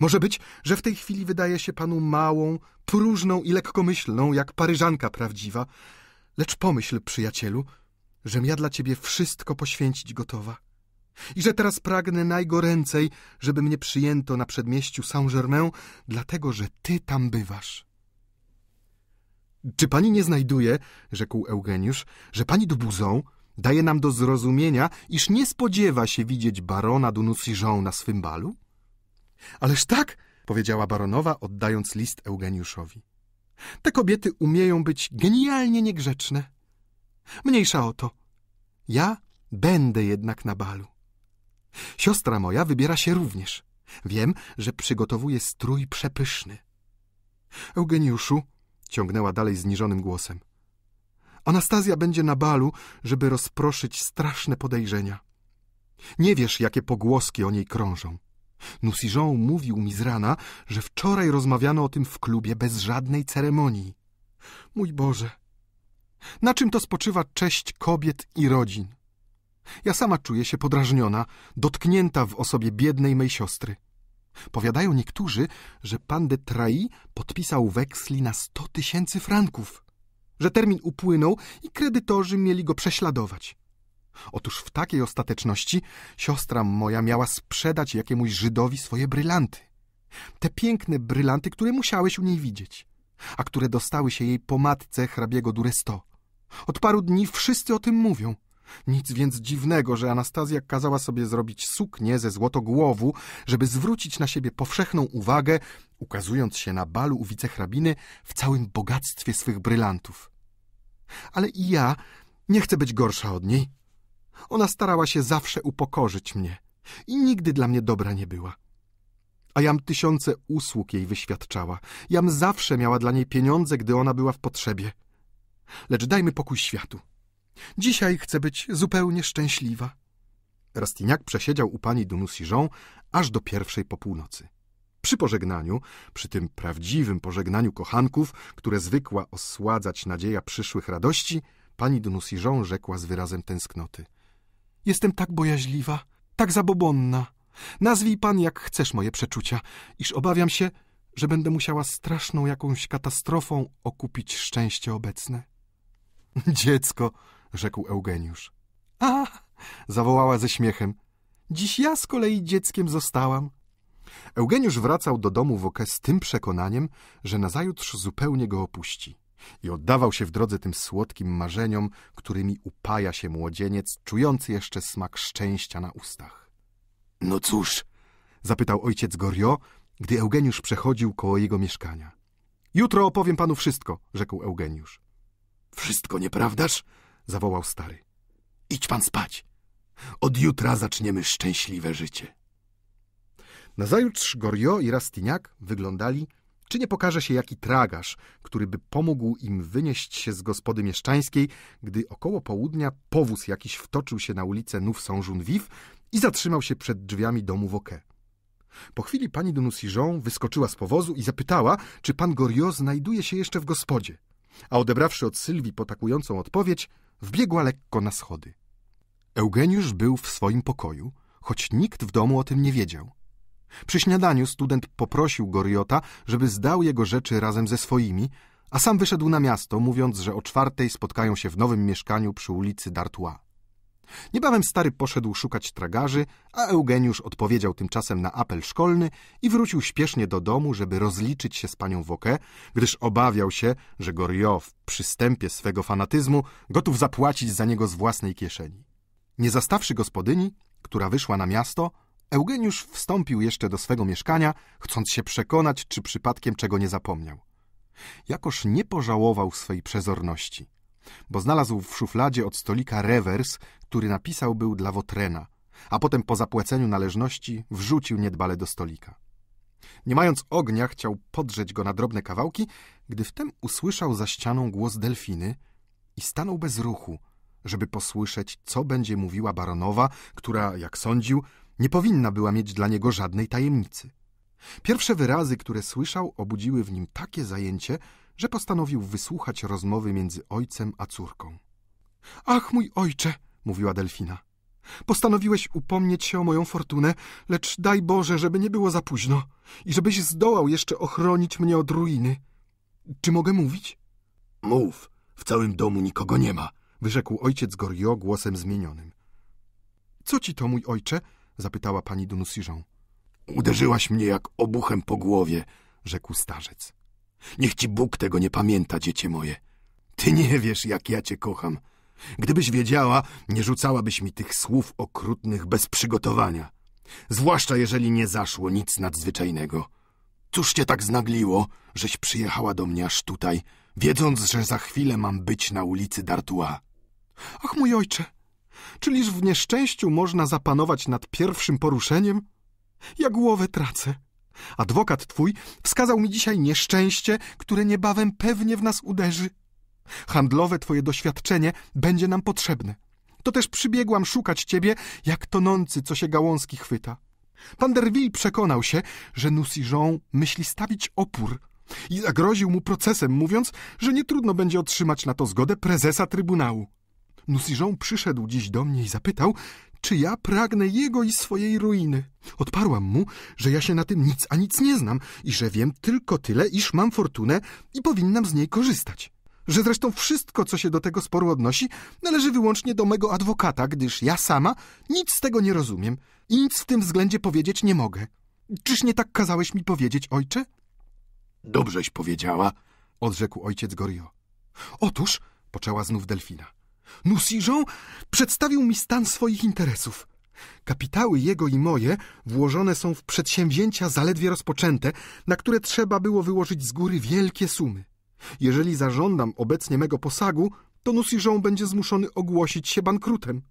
Może być, że w tej chwili wydaje się panu małą, próżną i lekkomyślną, jak paryżanka prawdziwa, lecz pomyśl, przyjacielu, żem ja dla ciebie wszystko poświęcić gotowa i że teraz pragnę najgoręcej, żeby mnie przyjęto na przedmieściu Saint-Germain, dlatego że ty tam bywasz. Czy pani nie znajduje, rzekł Eugeniusz, że pani do Buzon daje nam do zrozumienia, iż nie spodziewa się widzieć barona Dunusiżą na swym balu? Ależ tak, powiedziała baronowa, oddając list Eugeniuszowi. Te kobiety umieją być genialnie niegrzeczne. Mniejsza o to. Ja będę jednak na balu. Siostra moja wybiera się również. Wiem, że przygotowuje strój przepyszny. Eugeniuszu, ciągnęła dalej zniżonym głosem – Anastazja będzie na balu, żeby rozproszyć straszne podejrzenia. Nie wiesz, jakie pogłoski o niej krążą. Nusijon mówił mi z rana, że wczoraj rozmawiano o tym w klubie bez żadnej ceremonii. Mój Boże, na czym to spoczywa cześć kobiet i rodzin? Ja sama czuję się podrażniona, dotknięta w osobie biednej mej siostry. Powiadają niektórzy, że pan de Trai podpisał weksli na sto tysięcy franków że termin upłynął i kredytorzy mieli go prześladować. Otóż w takiej ostateczności siostra moja miała sprzedać jakiemuś Żydowi swoje brylanty. Te piękne brylanty, które musiałeś u niej widzieć, a które dostały się jej po matce hrabiego Duresto. Od paru dni wszyscy o tym mówią. Nic więc dziwnego, że Anastazja kazała sobie zrobić suknię ze złotogłowu, żeby zwrócić na siebie powszechną uwagę, ukazując się na balu u wicehrabiny w całym bogactwie swych brylantów ale i ja nie chcę być gorsza od niej. Ona starała się zawsze upokorzyć mnie i nigdy dla mnie dobra nie była. A jam tysiące usług jej wyświadczała. Jam zawsze miała dla niej pieniądze, gdy ona była w potrzebie. Lecz dajmy pokój światu. Dzisiaj chcę być zupełnie szczęśliwa. Rastiniak przesiedział u pani Dunus Jean aż do pierwszej po północy. Przy pożegnaniu, przy tym prawdziwym pożegnaniu kochanków, które zwykła osładzać nadzieja przyszłych radości, pani de rzekła z wyrazem tęsknoty. Jestem tak bojaźliwa, tak zabobonna. Nazwij pan jak chcesz moje przeczucia, iż obawiam się, że będę musiała straszną jakąś katastrofą okupić szczęście obecne. [laughs] Dziecko, rzekł Eugeniusz. A, zawołała ze śmiechem. Dziś ja z kolei dzieckiem zostałam. Eugeniusz wracał do domu Wokę z tym przekonaniem, że nazajutrz zupełnie go opuści i oddawał się w drodze tym słodkim marzeniom, którymi upaja się młodzieniec, czujący jeszcze smak szczęścia na ustach. — No cóż — zapytał ojciec Gorio, gdy Eugeniusz przechodził koło jego mieszkania. — Jutro opowiem panu wszystko — rzekł Eugeniusz. — Wszystko, nieprawdaż? — zawołał stary. — Idź pan spać. Od jutra zaczniemy szczęśliwe życie. Nazajutrz Goriot i Rastiniak wyglądali, czy nie pokaże się jaki tragarz, który by pomógł im wynieść się z gospody mieszczańskiej, gdy około południa powóz jakiś wtoczył się na ulicę Nouf Saint-Geneviève i zatrzymał się przed drzwiami domu Woke. Po chwili pani de wyskoczyła z powozu i zapytała, czy pan Goriot znajduje się jeszcze w gospodzie, a odebrawszy od Sylwii potakującą odpowiedź, wbiegła lekko na schody. Eugeniusz był w swoim pokoju, choć nikt w domu o tym nie wiedział. Przy śniadaniu student poprosił Goriota, żeby zdał jego rzeczy razem ze swoimi, a sam wyszedł na miasto, mówiąc, że o czwartej spotkają się w nowym mieszkaniu przy ulicy D'Artois. Niebawem stary poszedł szukać tragarzy, a Eugeniusz odpowiedział tymczasem na apel szkolny i wrócił śpiesznie do domu, żeby rozliczyć się z panią Wokę, gdyż obawiał się, że Goriot w przystępie swego fanatyzmu gotów zapłacić za niego z własnej kieszeni. Nie zastawszy gospodyni, która wyszła na miasto, Eugeniusz wstąpił jeszcze do swego mieszkania, chcąc się przekonać, czy przypadkiem czego nie zapomniał. Jakoż nie pożałował swej przezorności, bo znalazł w szufladzie od stolika rewers, który napisał był dla Wotrena, a potem po zapłaceniu należności wrzucił niedbale do stolika. Nie mając ognia, chciał podrzeć go na drobne kawałki, gdy wtem usłyszał za ścianą głos delfiny i stanął bez ruchu, żeby posłyszeć, co będzie mówiła baronowa, która, jak sądził, nie powinna była mieć dla niego żadnej tajemnicy. Pierwsze wyrazy, które słyszał, obudziły w nim takie zajęcie, że postanowił wysłuchać rozmowy między ojcem a córką. Ach, mój ojcze, mówiła delfina. Postanowiłeś upomnieć się o moją fortunę, lecz daj Boże, żeby nie było za późno i żebyś zdołał jeszcze ochronić mnie od ruiny. Czy mogę mówić? Mów, w całym domu nikogo nie ma, wyrzekł ojciec Gorio głosem zmienionym. Co ci to, mój ojcze? zapytała pani de Uderzyłaś mnie jak obuchem po głowie, rzekł starzec. Niech ci Bóg tego nie pamięta, dziecię moje. Ty nie wiesz, jak ja cię kocham. Gdybyś wiedziała, nie rzucałabyś mi tych słów okrutnych bez przygotowania. Zwłaszcza jeżeli nie zaszło nic nadzwyczajnego. Cóż cię tak znagliło, żeś przyjechała do mnie aż tutaj, wiedząc, że za chwilę mam być na ulicy Dartua? Ach, mój ojcze, Czyliż w nieszczęściu można zapanować nad pierwszym poruszeniem? Ja głowę tracę. Adwokat twój wskazał mi dzisiaj nieszczęście, które niebawem pewnie w nas uderzy. Handlowe twoje doświadczenie będzie nam potrzebne. To też przybiegłam szukać ciebie, jak tonący, co się gałązki chwyta. Derville przekonał się, że Nusijon myśli stawić opór i zagroził mu procesem, mówiąc, że nie trudno będzie otrzymać na to zgodę prezesa trybunału. Nusijon przyszedł dziś do mnie i zapytał, czy ja pragnę jego i swojej ruiny. Odparłam mu, że ja się na tym nic a nic nie znam i że wiem tylko tyle, iż mam fortunę i powinnam z niej korzystać. Że zresztą wszystko, co się do tego sporu odnosi, należy wyłącznie do mego adwokata, gdyż ja sama nic z tego nie rozumiem i nic w tym względzie powiedzieć nie mogę. Czyż nie tak kazałeś mi powiedzieć, ojcze? Dobrześ powiedziała, odrzekł ojciec Gorio. Otóż, poczęła znów Delfina – Nusiżą przedstawił mi stan swoich interesów. Kapitały jego i moje włożone są w przedsięwzięcia zaledwie rozpoczęte, na które trzeba było wyłożyć z góry wielkie sumy. Jeżeli zażądam obecnie mego posagu, to nusiżą będzie zmuszony ogłosić się bankrutem.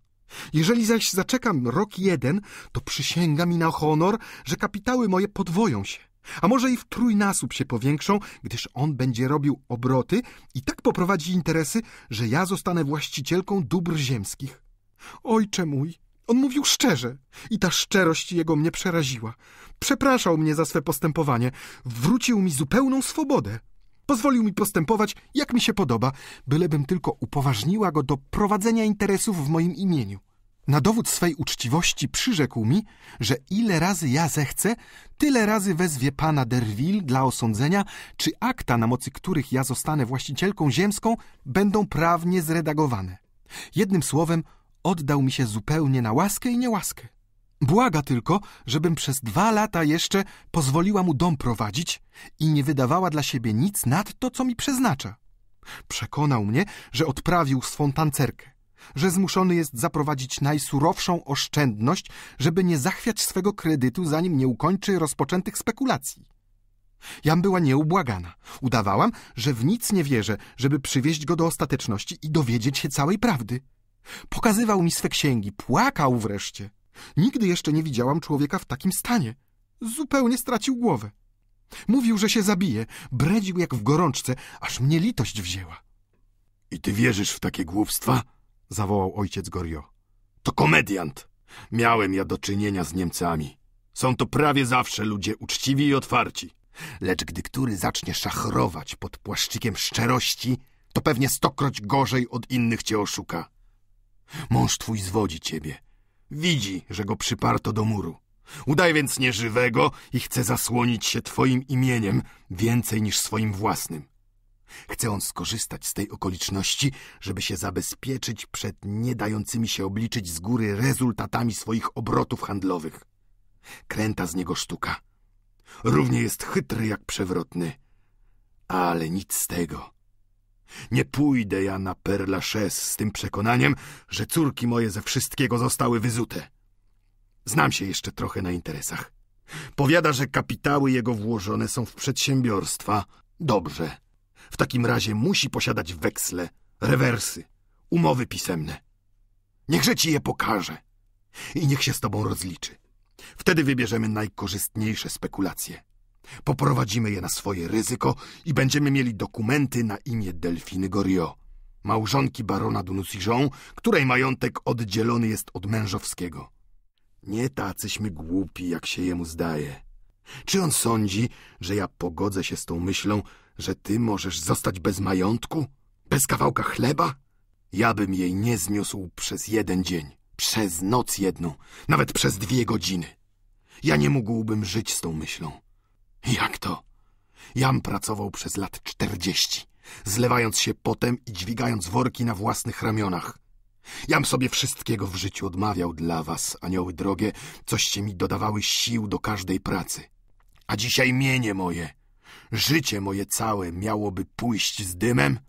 Jeżeli zaś zaczekam rok jeden, to przysięga mi na honor, że kapitały moje podwoją się. A może i w trójnasób się powiększą, gdyż on będzie robił obroty i tak poprowadzi interesy, że ja zostanę właścicielką dóbr ziemskich. Ojcze mój, on mówił szczerze i ta szczerość jego mnie przeraziła. Przepraszał mnie za swe postępowanie, wrócił mi zupełną swobodę. Pozwolił mi postępować, jak mi się podoba, bylebym tylko upoważniła go do prowadzenia interesów w moim imieniu. Na dowód swej uczciwości przyrzekł mi, że ile razy ja zechcę, tyle razy wezwie pana Derville dla osądzenia, czy akta, na mocy których ja zostanę właścicielką ziemską, będą prawnie zredagowane. Jednym słowem, oddał mi się zupełnie na łaskę i niełaskę. Błaga tylko, żebym przez dwa lata jeszcze pozwoliła mu dom prowadzić i nie wydawała dla siebie nic nad to, co mi przeznacza. Przekonał mnie, że odprawił swą tancerkę że zmuszony jest zaprowadzić najsurowszą oszczędność, żeby nie zachwiać swego kredytu, zanim nie ukończy rozpoczętych spekulacji. Jam była nieubłagana. Udawałam, że w nic nie wierzę, żeby przywieźć go do ostateczności i dowiedzieć się całej prawdy. Pokazywał mi swe księgi, płakał wreszcie. Nigdy jeszcze nie widziałam człowieka w takim stanie. Zupełnie stracił głowę. Mówił, że się zabije, bredził jak w gorączce, aż mnie litość wzięła. I ty wierzysz w takie głupstwa? zawołał ojciec Gorio. To komediant! Miałem ja do czynienia z Niemcami. Są to prawie zawsze ludzie uczciwi i otwarci. Lecz gdy który zacznie szachrować pod płaszczykiem szczerości, to pewnie stokroć gorzej od innych cię oszuka. Mąż twój zwodzi ciebie. Widzi, że go przyparto do muru. Udaj więc nieżywego i chce zasłonić się twoim imieniem więcej niż swoim własnym. Chce on skorzystać z tej okoliczności, żeby się zabezpieczyć przed nie się obliczyć z góry rezultatami swoich obrotów handlowych. Kręta z niego sztuka. Równie jest chytry jak przewrotny. Ale nic z tego. Nie pójdę ja na Père Lachaise z tym przekonaniem, że córki moje ze wszystkiego zostały wyzute. Znam się jeszcze trochę na interesach. Powiada, że kapitały jego włożone są w przedsiębiorstwa. Dobrze. W takim razie musi posiadać weksle, rewersy, umowy pisemne. Niechże ci je pokaże i niech się z tobą rozliczy. Wtedy wybierzemy najkorzystniejsze spekulacje. Poprowadzimy je na swoje ryzyko i będziemy mieli dokumenty na imię Delfiny Gorio, małżonki barona Dunusiżon, której majątek oddzielony jest od mężowskiego. Nie tacyśmy głupi, jak się jemu zdaje. Czy on sądzi, że ja pogodzę się z tą myślą, że ty możesz zostać bez majątku? Bez kawałka chleba? Ja bym jej nie zniósł przez jeden dzień, przez noc jedną, nawet przez dwie godziny. Ja nie mógłbym żyć z tą myślą. Jak to? Jam pracował przez lat czterdzieści, zlewając się potem i dźwigając worki na własnych ramionach. Jam sobie wszystkiego w życiu odmawiał dla was, anioły drogie, coście mi dodawały sił do każdej pracy. A dzisiaj mienie moje Życie moje całe miałoby pójść z dymem?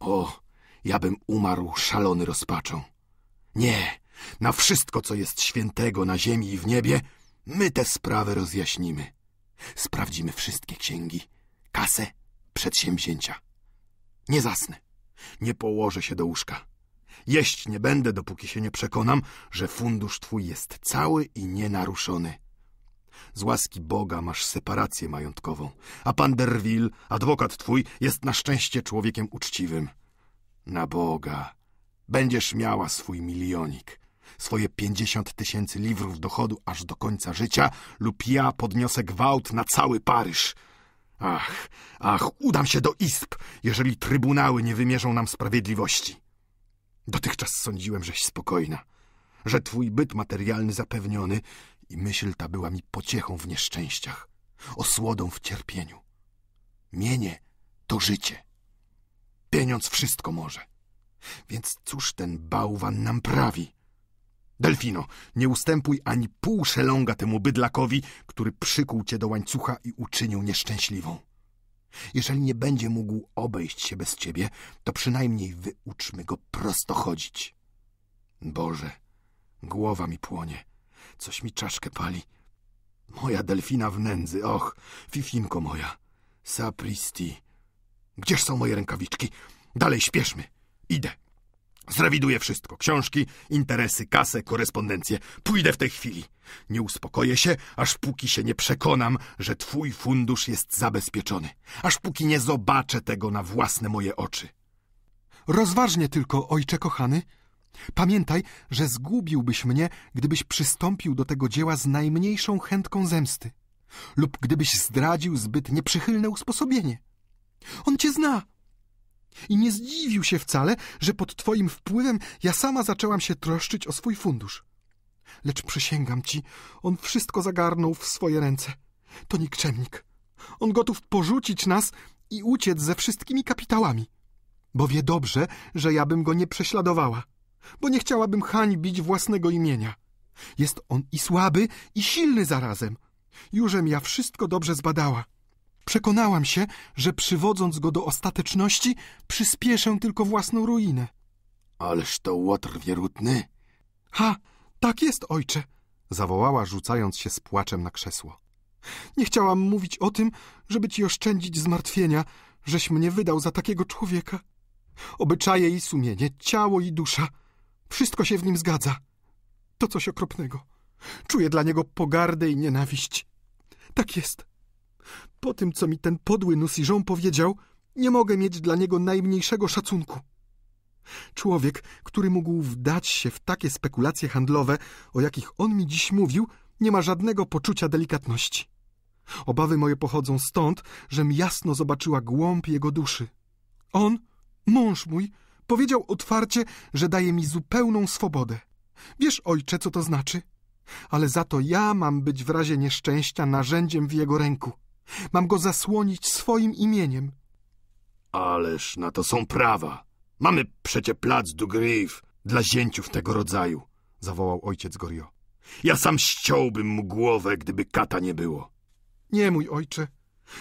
O, ja bym umarł szalony rozpaczą. Nie, na wszystko, co jest świętego na ziemi i w niebie, my te sprawy rozjaśnimy. Sprawdzimy wszystkie księgi, kasę, przedsięwzięcia. Nie zasnę, nie położę się do łóżka. Jeść nie będę, dopóki się nie przekonam, że fundusz twój jest cały i nienaruszony. Z łaski Boga masz separację majątkową, a pan Derville, adwokat twój, jest na szczęście człowiekiem uczciwym. Na Boga, będziesz miała swój milionik, swoje pięćdziesiąt tysięcy liwrów dochodu aż do końca życia lub ja podniosę gwałt na cały Paryż. Ach, ach, udam się do izb, jeżeli trybunały nie wymierzą nam sprawiedliwości. Dotychczas sądziłem, żeś spokojna, że twój byt materialny zapewniony, i myśl ta była mi pociechą w nieszczęściach, osłodą w cierpieniu. Mienie to życie. Pieniądz wszystko może. Więc cóż ten bałwan nam prawi? Delfino, nie ustępuj ani pół szelonga temu bydlakowi, który przykuł cię do łańcucha i uczynił nieszczęśliwą. Jeżeli nie będzie mógł obejść się bez ciebie, to przynajmniej wyuczmy go prosto chodzić. Boże, głowa mi płonie. Coś mi czaszkę pali. Moja delfina w nędzy, och, fifinko moja. Sapristi. Gdzież są moje rękawiczki? Dalej śpieszmy. Idę. Zrewiduję wszystko. Książki, interesy, kasę, korespondencję. Pójdę w tej chwili. Nie uspokoję się, aż póki się nie przekonam, że twój fundusz jest zabezpieczony. Aż póki nie zobaczę tego na własne moje oczy. Rozważnie tylko, ojcze kochany, Pamiętaj, że zgubiłbyś mnie, gdybyś przystąpił do tego dzieła z najmniejszą chętką zemsty lub gdybyś zdradził zbyt nieprzychylne usposobienie. On cię zna. I nie zdziwił się wcale, że pod twoim wpływem ja sama zaczęłam się troszczyć o swój fundusz. Lecz przysięgam ci, on wszystko zagarnął w swoje ręce. To nikczemnik. On gotów porzucić nas i uciec ze wszystkimi kapitałami, bo wie dobrze, że ja bym go nie prześladowała bo nie chciałabym hańbić własnego imienia. Jest on i słaby, i silny zarazem. Jużem ja wszystko dobrze zbadała. Przekonałam się, że przywodząc go do ostateczności, przyspieszę tylko własną ruinę. Ależ to łotr wierutny. Ha, tak jest, ojcze, zawołała, rzucając się z płaczem na krzesło. Nie chciałam mówić o tym, żeby ci oszczędzić zmartwienia, żeś mnie wydał za takiego człowieka. Obyczaje i sumienie, ciało i dusza – wszystko się w nim zgadza. To coś okropnego. Czuję dla niego pogardę i nienawiść. Tak jest. Po tym, co mi ten podły Nusiżon powiedział, nie mogę mieć dla niego najmniejszego szacunku. Człowiek, który mógł wdać się w takie spekulacje handlowe, o jakich on mi dziś mówił, nie ma żadnego poczucia delikatności. Obawy moje pochodzą stąd, żem jasno zobaczyła głąb jego duszy. On, mąż mój, Powiedział otwarcie, że daje mi zupełną swobodę. Wiesz, ojcze, co to znaczy? Ale za to ja mam być w razie nieszczęścia narzędziem w jego ręku. Mam go zasłonić swoim imieniem. Ależ na to są prawa. Mamy przecie plac du grief dla zięciów tego rodzaju, zawołał ojciec Gorio. Ja sam ściąłbym mu głowę, gdyby kata nie było. Nie, mój ojcze.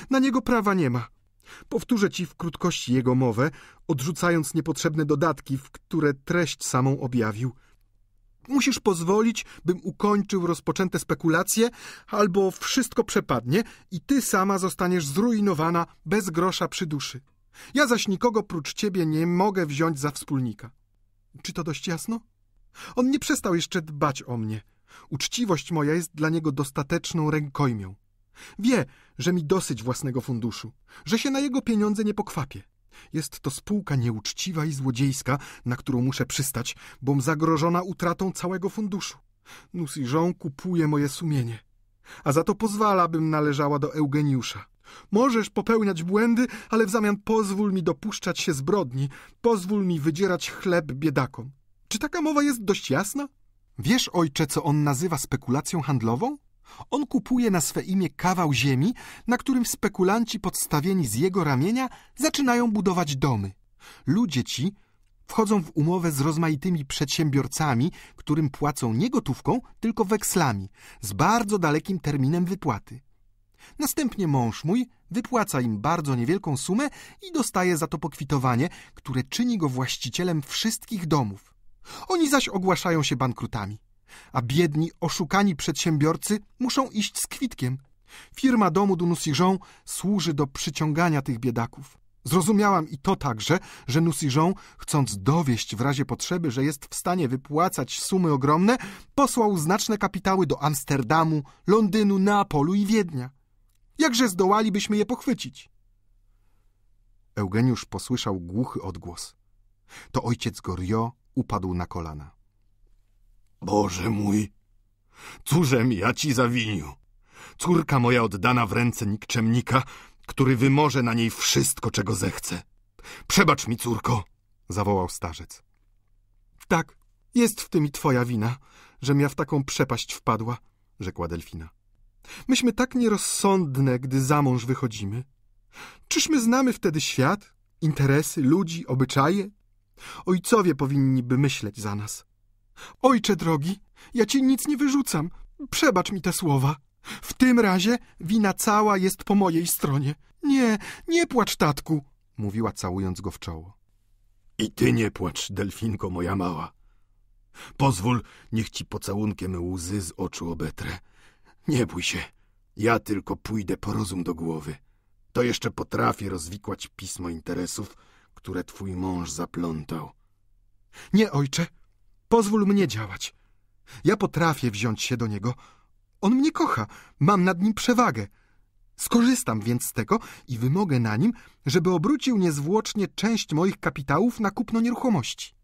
Na niego prawa nie ma. Powtórzę ci w krótkości jego mowę, odrzucając niepotrzebne dodatki, w które treść samą objawił. Musisz pozwolić, bym ukończył rozpoczęte spekulacje, albo wszystko przepadnie i ty sama zostaniesz zrujnowana bez grosza przy duszy. Ja zaś nikogo prócz ciebie nie mogę wziąć za wspólnika. Czy to dość jasno? On nie przestał jeszcze dbać o mnie. Uczciwość moja jest dla niego dostateczną rękojmią. Wie, że mi dosyć własnego funduszu, że się na jego pieniądze nie pokwapię. Jest to spółka nieuczciwa i złodziejska, na którą muszę przystać, bom zagrożona utratą całego funduszu. żon kupuje moje sumienie, a za to pozwala, bym należała do Eugeniusza. Możesz popełniać błędy, ale w zamian pozwól mi dopuszczać się zbrodni, pozwól mi wydzierać chleb biedakom. Czy taka mowa jest dość jasna? Wiesz, ojcze, co on nazywa spekulacją handlową? On kupuje na swe imię kawał ziemi, na którym spekulanci podstawieni z jego ramienia zaczynają budować domy. Ludzie ci wchodzą w umowę z rozmaitymi przedsiębiorcami, którym płacą nie gotówką, tylko wekslami, z bardzo dalekim terminem wypłaty. Następnie mąż mój wypłaca im bardzo niewielką sumę i dostaje za to pokwitowanie, które czyni go właścicielem wszystkich domów. Oni zaś ogłaszają się bankrutami a biedni, oszukani przedsiębiorcy muszą iść z kwitkiem. Firma domu Nusijon służy do przyciągania tych biedaków. Zrozumiałam i to także, że Nusijon, chcąc dowieść w razie potrzeby, że jest w stanie wypłacać sumy ogromne, posłał znaczne kapitały do Amsterdamu, Londynu, Neapolu i Wiednia. Jakże zdołalibyśmy je pochwycić? Eugeniusz posłyszał głuchy odgłos. To ojciec Gorio upadł na kolana. Boże mój, cóżem ja ci zawinił? Córka moja oddana w ręce nikczemnika, który wymoże na niej wszystko, czego zechce. Przebacz mi, córko, zawołał starzec. Tak, jest w tym i twoja wina, że ja w taką przepaść wpadła, rzekła Delfina. Myśmy tak nierozsądne, gdy za mąż wychodzimy. Czyż my znamy wtedy świat, interesy, ludzi, obyczaje? Ojcowie powinni by myśleć za nas. Ojcze drogi, ja ci nic nie wyrzucam. Przebacz mi te słowa. W tym razie wina cała jest po mojej stronie. Nie, nie płacz, tatku, mówiła całując go w czoło. I ty nie płacz, delfinko moja mała. Pozwól, niech ci pocałunkiem łzy z oczu obetrę. Nie bój się, ja tylko pójdę po rozum do głowy. To jeszcze potrafię rozwikłać pismo interesów, które twój mąż zaplątał. Nie, ojcze, Pozwól mnie działać. Ja potrafię wziąć się do niego. On mnie kocha, mam nad nim przewagę. Skorzystam więc z tego i wymogę na nim, żeby obrócił niezwłocznie część moich kapitałów na kupno nieruchomości.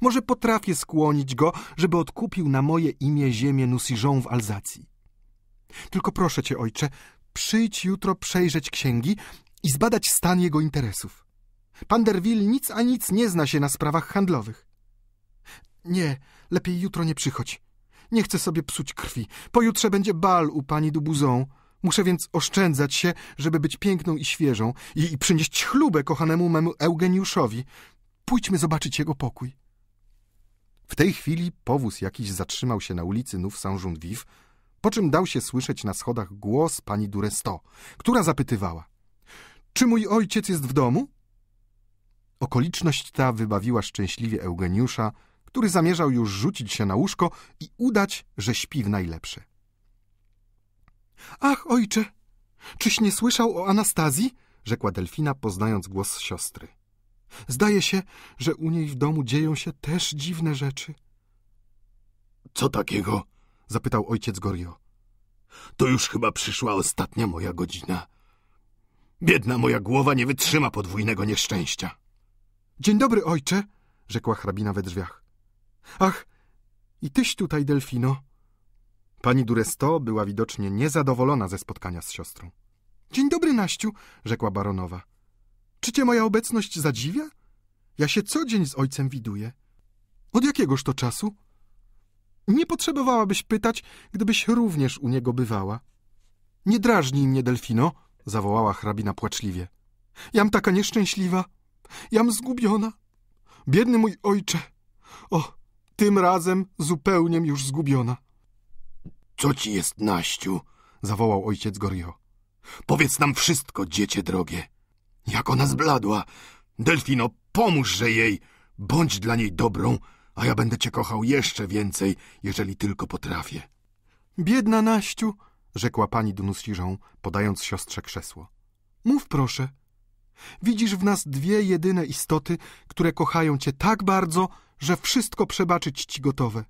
Może potrafię skłonić go, żeby odkupił na moje imię ziemię Nusiżą w Alzacji. Tylko proszę cię, ojcze, przyjdź jutro przejrzeć księgi i zbadać stan jego interesów. Pan Derville nic a nic nie zna się na sprawach handlowych. Nie, lepiej jutro nie przychodź. Nie chcę sobie psuć krwi. Pojutrze będzie bal u pani Dubuzon. Muszę więc oszczędzać się, żeby być piękną i świeżą i, i przynieść chlubę kochanemu memu Eugeniuszowi. Pójdźmy zobaczyć jego pokój. W tej chwili powóz jakiś zatrzymał się na ulicy Nów Saint-Jean-Vive, po czym dał się słyszeć na schodach głos pani Duresto, która zapytywała – Czy mój ojciec jest w domu? Okoliczność ta wybawiła szczęśliwie Eugeniusza, który zamierzał już rzucić się na łóżko i udać, że śpi w najlepsze. Ach, ojcze, czyś nie słyszał o Anastazji? rzekła Delfina, poznając głos siostry. Zdaje się, że u niej w domu dzieją się też dziwne rzeczy. Co takiego? zapytał ojciec Gorio. To już chyba przyszła ostatnia moja godzina. Biedna moja głowa nie wytrzyma podwójnego nieszczęścia. Dzień dobry, ojcze, rzekła hrabina we drzwiach. Ach, i tyś tutaj, Delfino. Pani Duresto była widocznie niezadowolona ze spotkania z siostrą. Dzień dobry, Naściu, rzekła baronowa. Czy cię moja obecność zadziwia? Ja się co dzień z ojcem widuję. Od jakiegoż to czasu? Nie potrzebowałabyś pytać, gdybyś również u niego bywała. Nie drażnij mnie, Delfino, zawołała hrabina płaczliwie. Jam taka nieszczęśliwa, jam zgubiona. Biedny mój ojcze. O, tym razem zupełnie już zgubiona. Co ci jest, Naściu? zawołał ojciec Gorio. Powiedz nam wszystko, dziecię drogie. Jak ona zbladła. Delfino, pomóżże jej. Bądź dla niej dobrą, a ja będę cię kochał jeszcze więcej, jeżeli tylko potrafię. Biedna Naściu, rzekła pani Dunusiżą, podając siostrze krzesło. Mów proszę. Widzisz w nas dwie jedyne istoty, które kochają cię tak bardzo, że wszystko przebaczyć ci gotowe.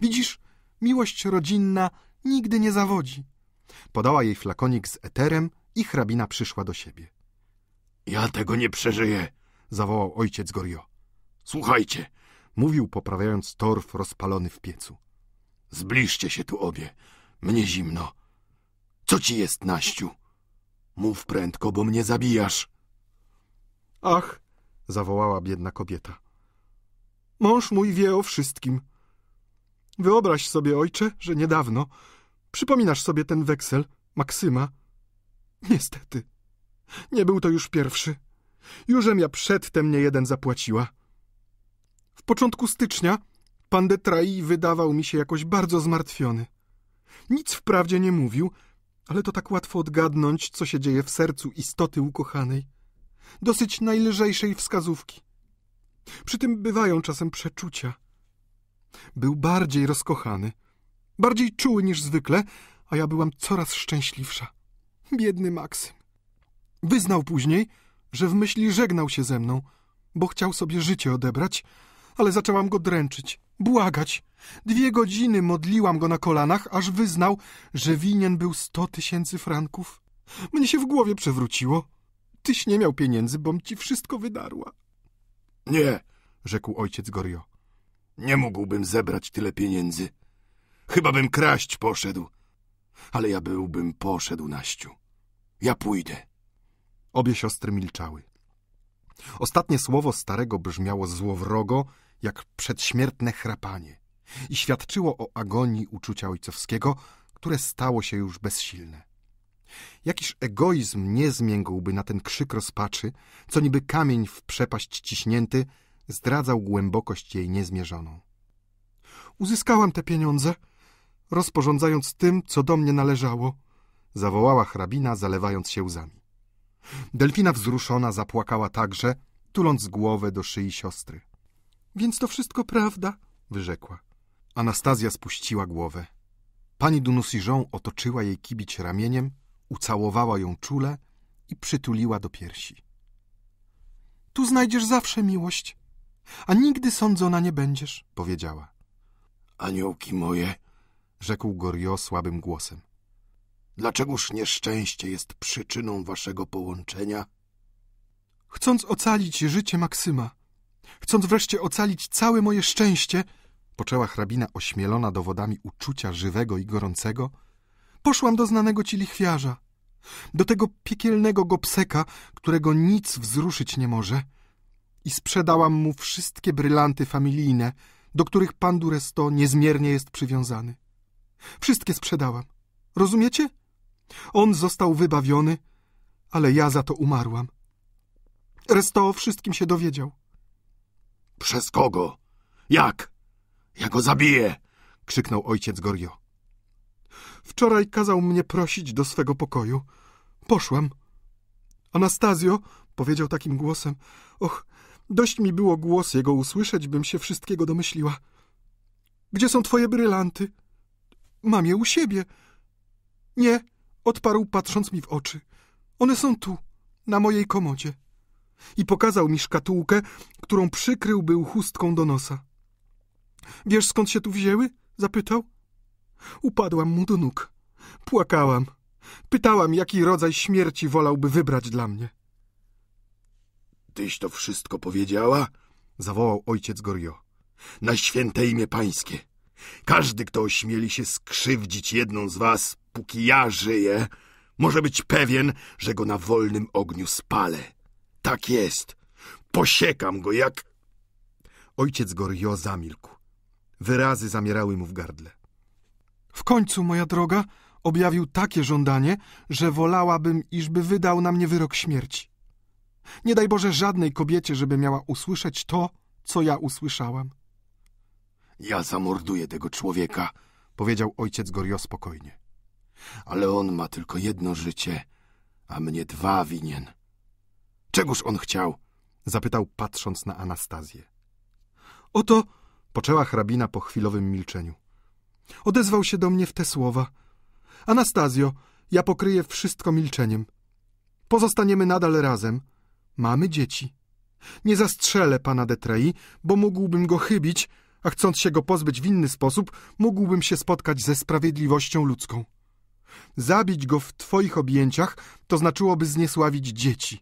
Widzisz, miłość rodzinna nigdy nie zawodzi. Podała jej flakonik z eterem i hrabina przyszła do siebie. Ja tego nie przeżyję, zawołał ojciec Gorio. Słuchajcie, mówił poprawiając torf rozpalony w piecu. Zbliżcie się tu obie, mnie zimno. Co ci jest, Naściu? Mów prędko, bo mnie zabijasz. Ach, zawołała biedna kobieta. Mąż mój wie o wszystkim. Wyobraź sobie, ojcze, że niedawno przypominasz sobie ten weksel Maksyma. Niestety, nie był to już pierwszy. Jużem ja przedtem nie jeden zapłaciła. W początku stycznia pan de Trai wydawał mi się jakoś bardzo zmartwiony. Nic wprawdzie nie mówił, ale to tak łatwo odgadnąć, co się dzieje w sercu istoty ukochanej. Dosyć najlżejszej wskazówki. Przy tym bywają czasem przeczucia. Był bardziej rozkochany, bardziej czuły niż zwykle, a ja byłam coraz szczęśliwsza. Biedny Maksym. Wyznał później, że w myśli żegnał się ze mną, bo chciał sobie życie odebrać, ale zaczęłam go dręczyć, błagać. Dwie godziny modliłam go na kolanach, aż wyznał, że winien był sto tysięcy franków. Mnie się w głowie przewróciło. Tyś nie miał pieniędzy, bom ci wszystko wydarła. Nie, rzekł ojciec Gorio. Nie mógłbym zebrać tyle pieniędzy. Chyba bym kraść poszedł. Ale ja byłbym poszedł, Naściu. Ja pójdę. Obie siostry milczały. Ostatnie słowo starego brzmiało złowrogo, jak przedśmiertne chrapanie i świadczyło o agonii uczucia ojcowskiego, które stało się już bezsilne. Jakiż egoizm nie zmiękłby na ten krzyk rozpaczy, co niby kamień w przepaść ciśnięty zdradzał głębokość jej niezmierzoną. Uzyskałam te pieniądze, rozporządzając tym, co do mnie należało, zawołała hrabina, zalewając się łzami. Delfina wzruszona zapłakała także, tuląc głowę do szyi siostry. Więc to wszystko prawda, wyrzekła. Anastazja spuściła głowę. Pani Dunusiżą otoczyła jej kibić ramieniem Ucałowała ją czule i przytuliła do piersi. Tu znajdziesz zawsze miłość, a nigdy sądzona nie będziesz, powiedziała. Aniołki moje, rzekł Gorio słabym głosem. Dlaczegoż nieszczęście jest przyczyną waszego połączenia? Chcąc ocalić życie Maksyma, chcąc wreszcie ocalić całe moje szczęście, poczęła hrabina ośmielona dowodami uczucia żywego i gorącego – Poszłam do znanego ci lichwiarza, do tego piekielnego gopseka, którego nic wzruszyć nie może, i sprzedałam mu wszystkie brylanty familijne, do których pan Duresto niezmiernie jest przywiązany. Wszystkie sprzedałam. Rozumiecie? On został wybawiony, ale ja za to umarłam. Resto o wszystkim się dowiedział. Przez kogo? Jak? Ja go zabiję! krzyknął ojciec Gorio. Wczoraj kazał mnie prosić do swego pokoju. Poszłam. Anastazjo, powiedział takim głosem. Och, dość mi było głos jego usłyszeć, bym się wszystkiego domyśliła. Gdzie są twoje brylanty? Mam je u siebie. Nie, odparł patrząc mi w oczy. One są tu, na mojej komodzie. I pokazał mi szkatułkę, którą przykrył był chustką do nosa. Wiesz skąd się tu wzięły? zapytał. Upadłam mu do nóg. Płakałam. Pytałam, jaki rodzaj śmierci wolałby wybrać dla mnie. Tyś to wszystko powiedziała? Zawołał ojciec Gorio. Na święte imię pańskie. Każdy, kto ośmieli się skrzywdzić jedną z was, póki ja żyję, może być pewien, że go na wolnym ogniu spalę. Tak jest. Posiekam go jak... Ojciec Gorio zamilkł. Wyrazy zamierały mu w gardle. W końcu, moja droga, objawił takie żądanie, że wolałabym, iżby wydał na mnie wyrok śmierci. Nie daj Boże żadnej kobiecie, żeby miała usłyszeć to, co ja usłyszałam. Ja zamorduję tego człowieka, powiedział ojciec Gorio spokojnie. Ale on ma tylko jedno życie, a mnie dwa winien. Czegoż on chciał? zapytał, patrząc na Anastazję. Oto, poczęła hrabina po chwilowym milczeniu. Odezwał się do mnie w te słowa. Anastazjo, ja pokryję wszystko milczeniem. Pozostaniemy nadal razem. Mamy dzieci. Nie zastrzelę pana Detrei, bo mógłbym go chybić, a chcąc się go pozbyć w inny sposób, mógłbym się spotkać ze sprawiedliwością ludzką. Zabić go w twoich objęciach to znaczyłoby zniesławić dzieci.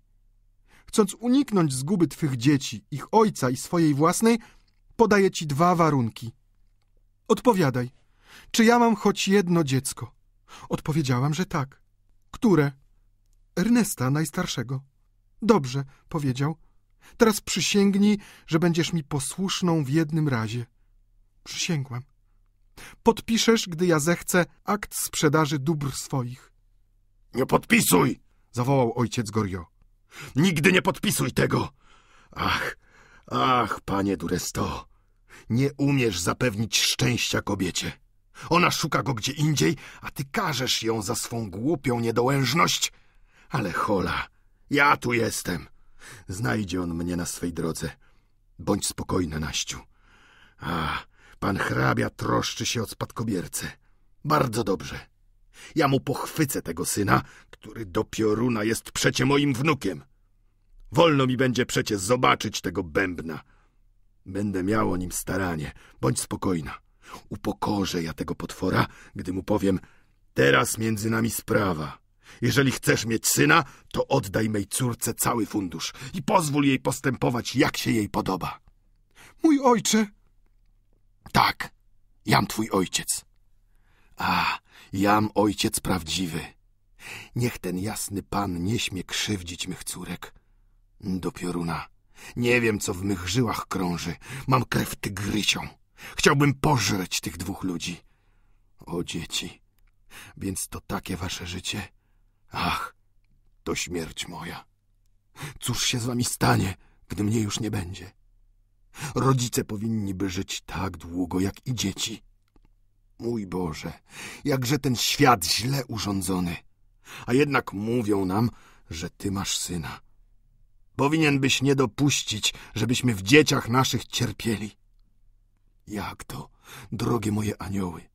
Chcąc uniknąć zguby twych dzieci, ich ojca i swojej własnej, podaję ci dwa warunki. Odpowiadaj czy ja mam choć jedno dziecko? Odpowiedziałam, że tak. Które? Ernesta, najstarszego. Dobrze, powiedział. Teraz przysięgnij, że będziesz mi posłuszną w jednym razie. Przysięgłam. Podpiszesz, gdy ja zechcę, akt sprzedaży dóbr swoich. Nie podpisuj! zawołał ojciec Gorio. Nigdy nie podpisuj tego! Ach, ach, panie Duresto, nie umiesz zapewnić szczęścia kobiecie. Ona szuka go gdzie indziej, a ty karzesz ją za swą głupią niedołężność. Ale hola, ja tu jestem. Znajdzie on mnie na swej drodze. Bądź spokojna, Naściu. A, pan hrabia troszczy się o spadkobiercę. Bardzo dobrze. Ja mu pochwycę tego syna, który do pioruna jest przecie moim wnukiem. Wolno mi będzie przecie zobaczyć tego bębna. Będę miał o nim staranie. Bądź spokojna. Upokorzę ja tego potwora, gdy mu powiem, teraz między nami sprawa. Jeżeli chcesz mieć syna, to oddaj mej córce cały fundusz i pozwól jej postępować, jak się jej podoba. Mój ojcze? Tak, jam twój ojciec. A, jam ojciec prawdziwy. Niech ten jasny pan nie śmie krzywdzić mych córek. Do pioruna. Nie wiem, co w mych żyłach krąży. Mam krew tygrycią. Chciałbym pożreć tych dwóch ludzi. O dzieci, więc to takie wasze życie? Ach, to śmierć moja. Cóż się z wami stanie, gdy mnie już nie będzie? Rodzice powinni by żyć tak długo, jak i dzieci. Mój Boże, jakże ten świat źle urządzony. A jednak mówią nam, że ty masz syna. Powinien byś nie dopuścić, żebyśmy w dzieciach naszych cierpieli. Jak to, drogie moje anioły?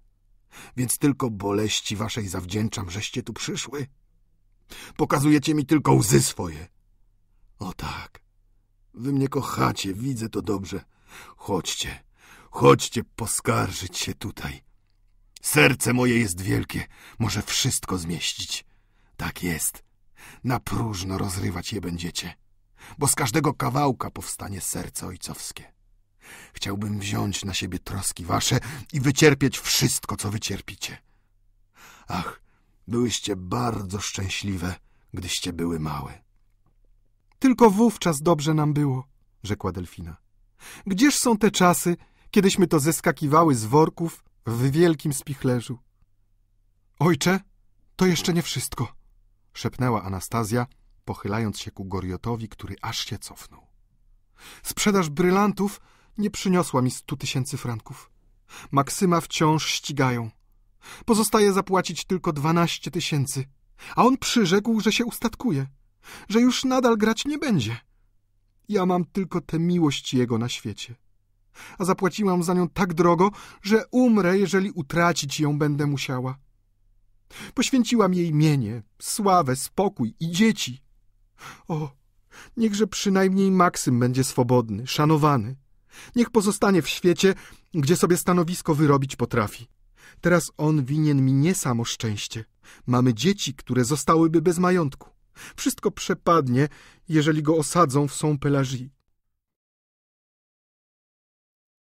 Więc tylko boleści waszej zawdzięczam, żeście tu przyszły. Pokazujecie mi tylko łzy swoje. O tak, wy mnie kochacie, widzę to dobrze. Chodźcie, chodźcie poskarżyć się tutaj. Serce moje jest wielkie, może wszystko zmieścić. Tak jest, na próżno rozrywać je będziecie, bo z każdego kawałka powstanie serce ojcowskie. Chciałbym wziąć na siebie troski wasze i wycierpieć wszystko, co wycierpicie. Ach, byłyście bardzo szczęśliwe, gdyście były małe. Tylko wówczas dobrze nam było, rzekła Delfina. Gdzież są te czasy, kiedyśmy to zeskakiwały z worków w wielkim spichlerzu? Ojcze, to jeszcze nie wszystko, szepnęła Anastazja, pochylając się ku Goriotowi, który aż się cofnął. Sprzedaż brylantów nie przyniosła mi stu tysięcy franków. Maksyma wciąż ścigają. Pozostaje zapłacić tylko dwanaście tysięcy, a on przyrzekł, że się ustatkuje, że już nadal grać nie będzie. Ja mam tylko tę miłość jego na świecie. A zapłaciłam za nią tak drogo, że umrę, jeżeli utracić ją będę musiała. Poświęciłam jej mienie, sławę, spokój i dzieci. O, niechże przynajmniej Maksym będzie swobodny, szanowany Niech pozostanie w świecie, gdzie sobie stanowisko wyrobić potrafi. Teraz on winien mi nie samo szczęście. Mamy dzieci, które zostałyby bez majątku. Wszystko przepadnie, jeżeli go osadzą w Saint-Pélagie.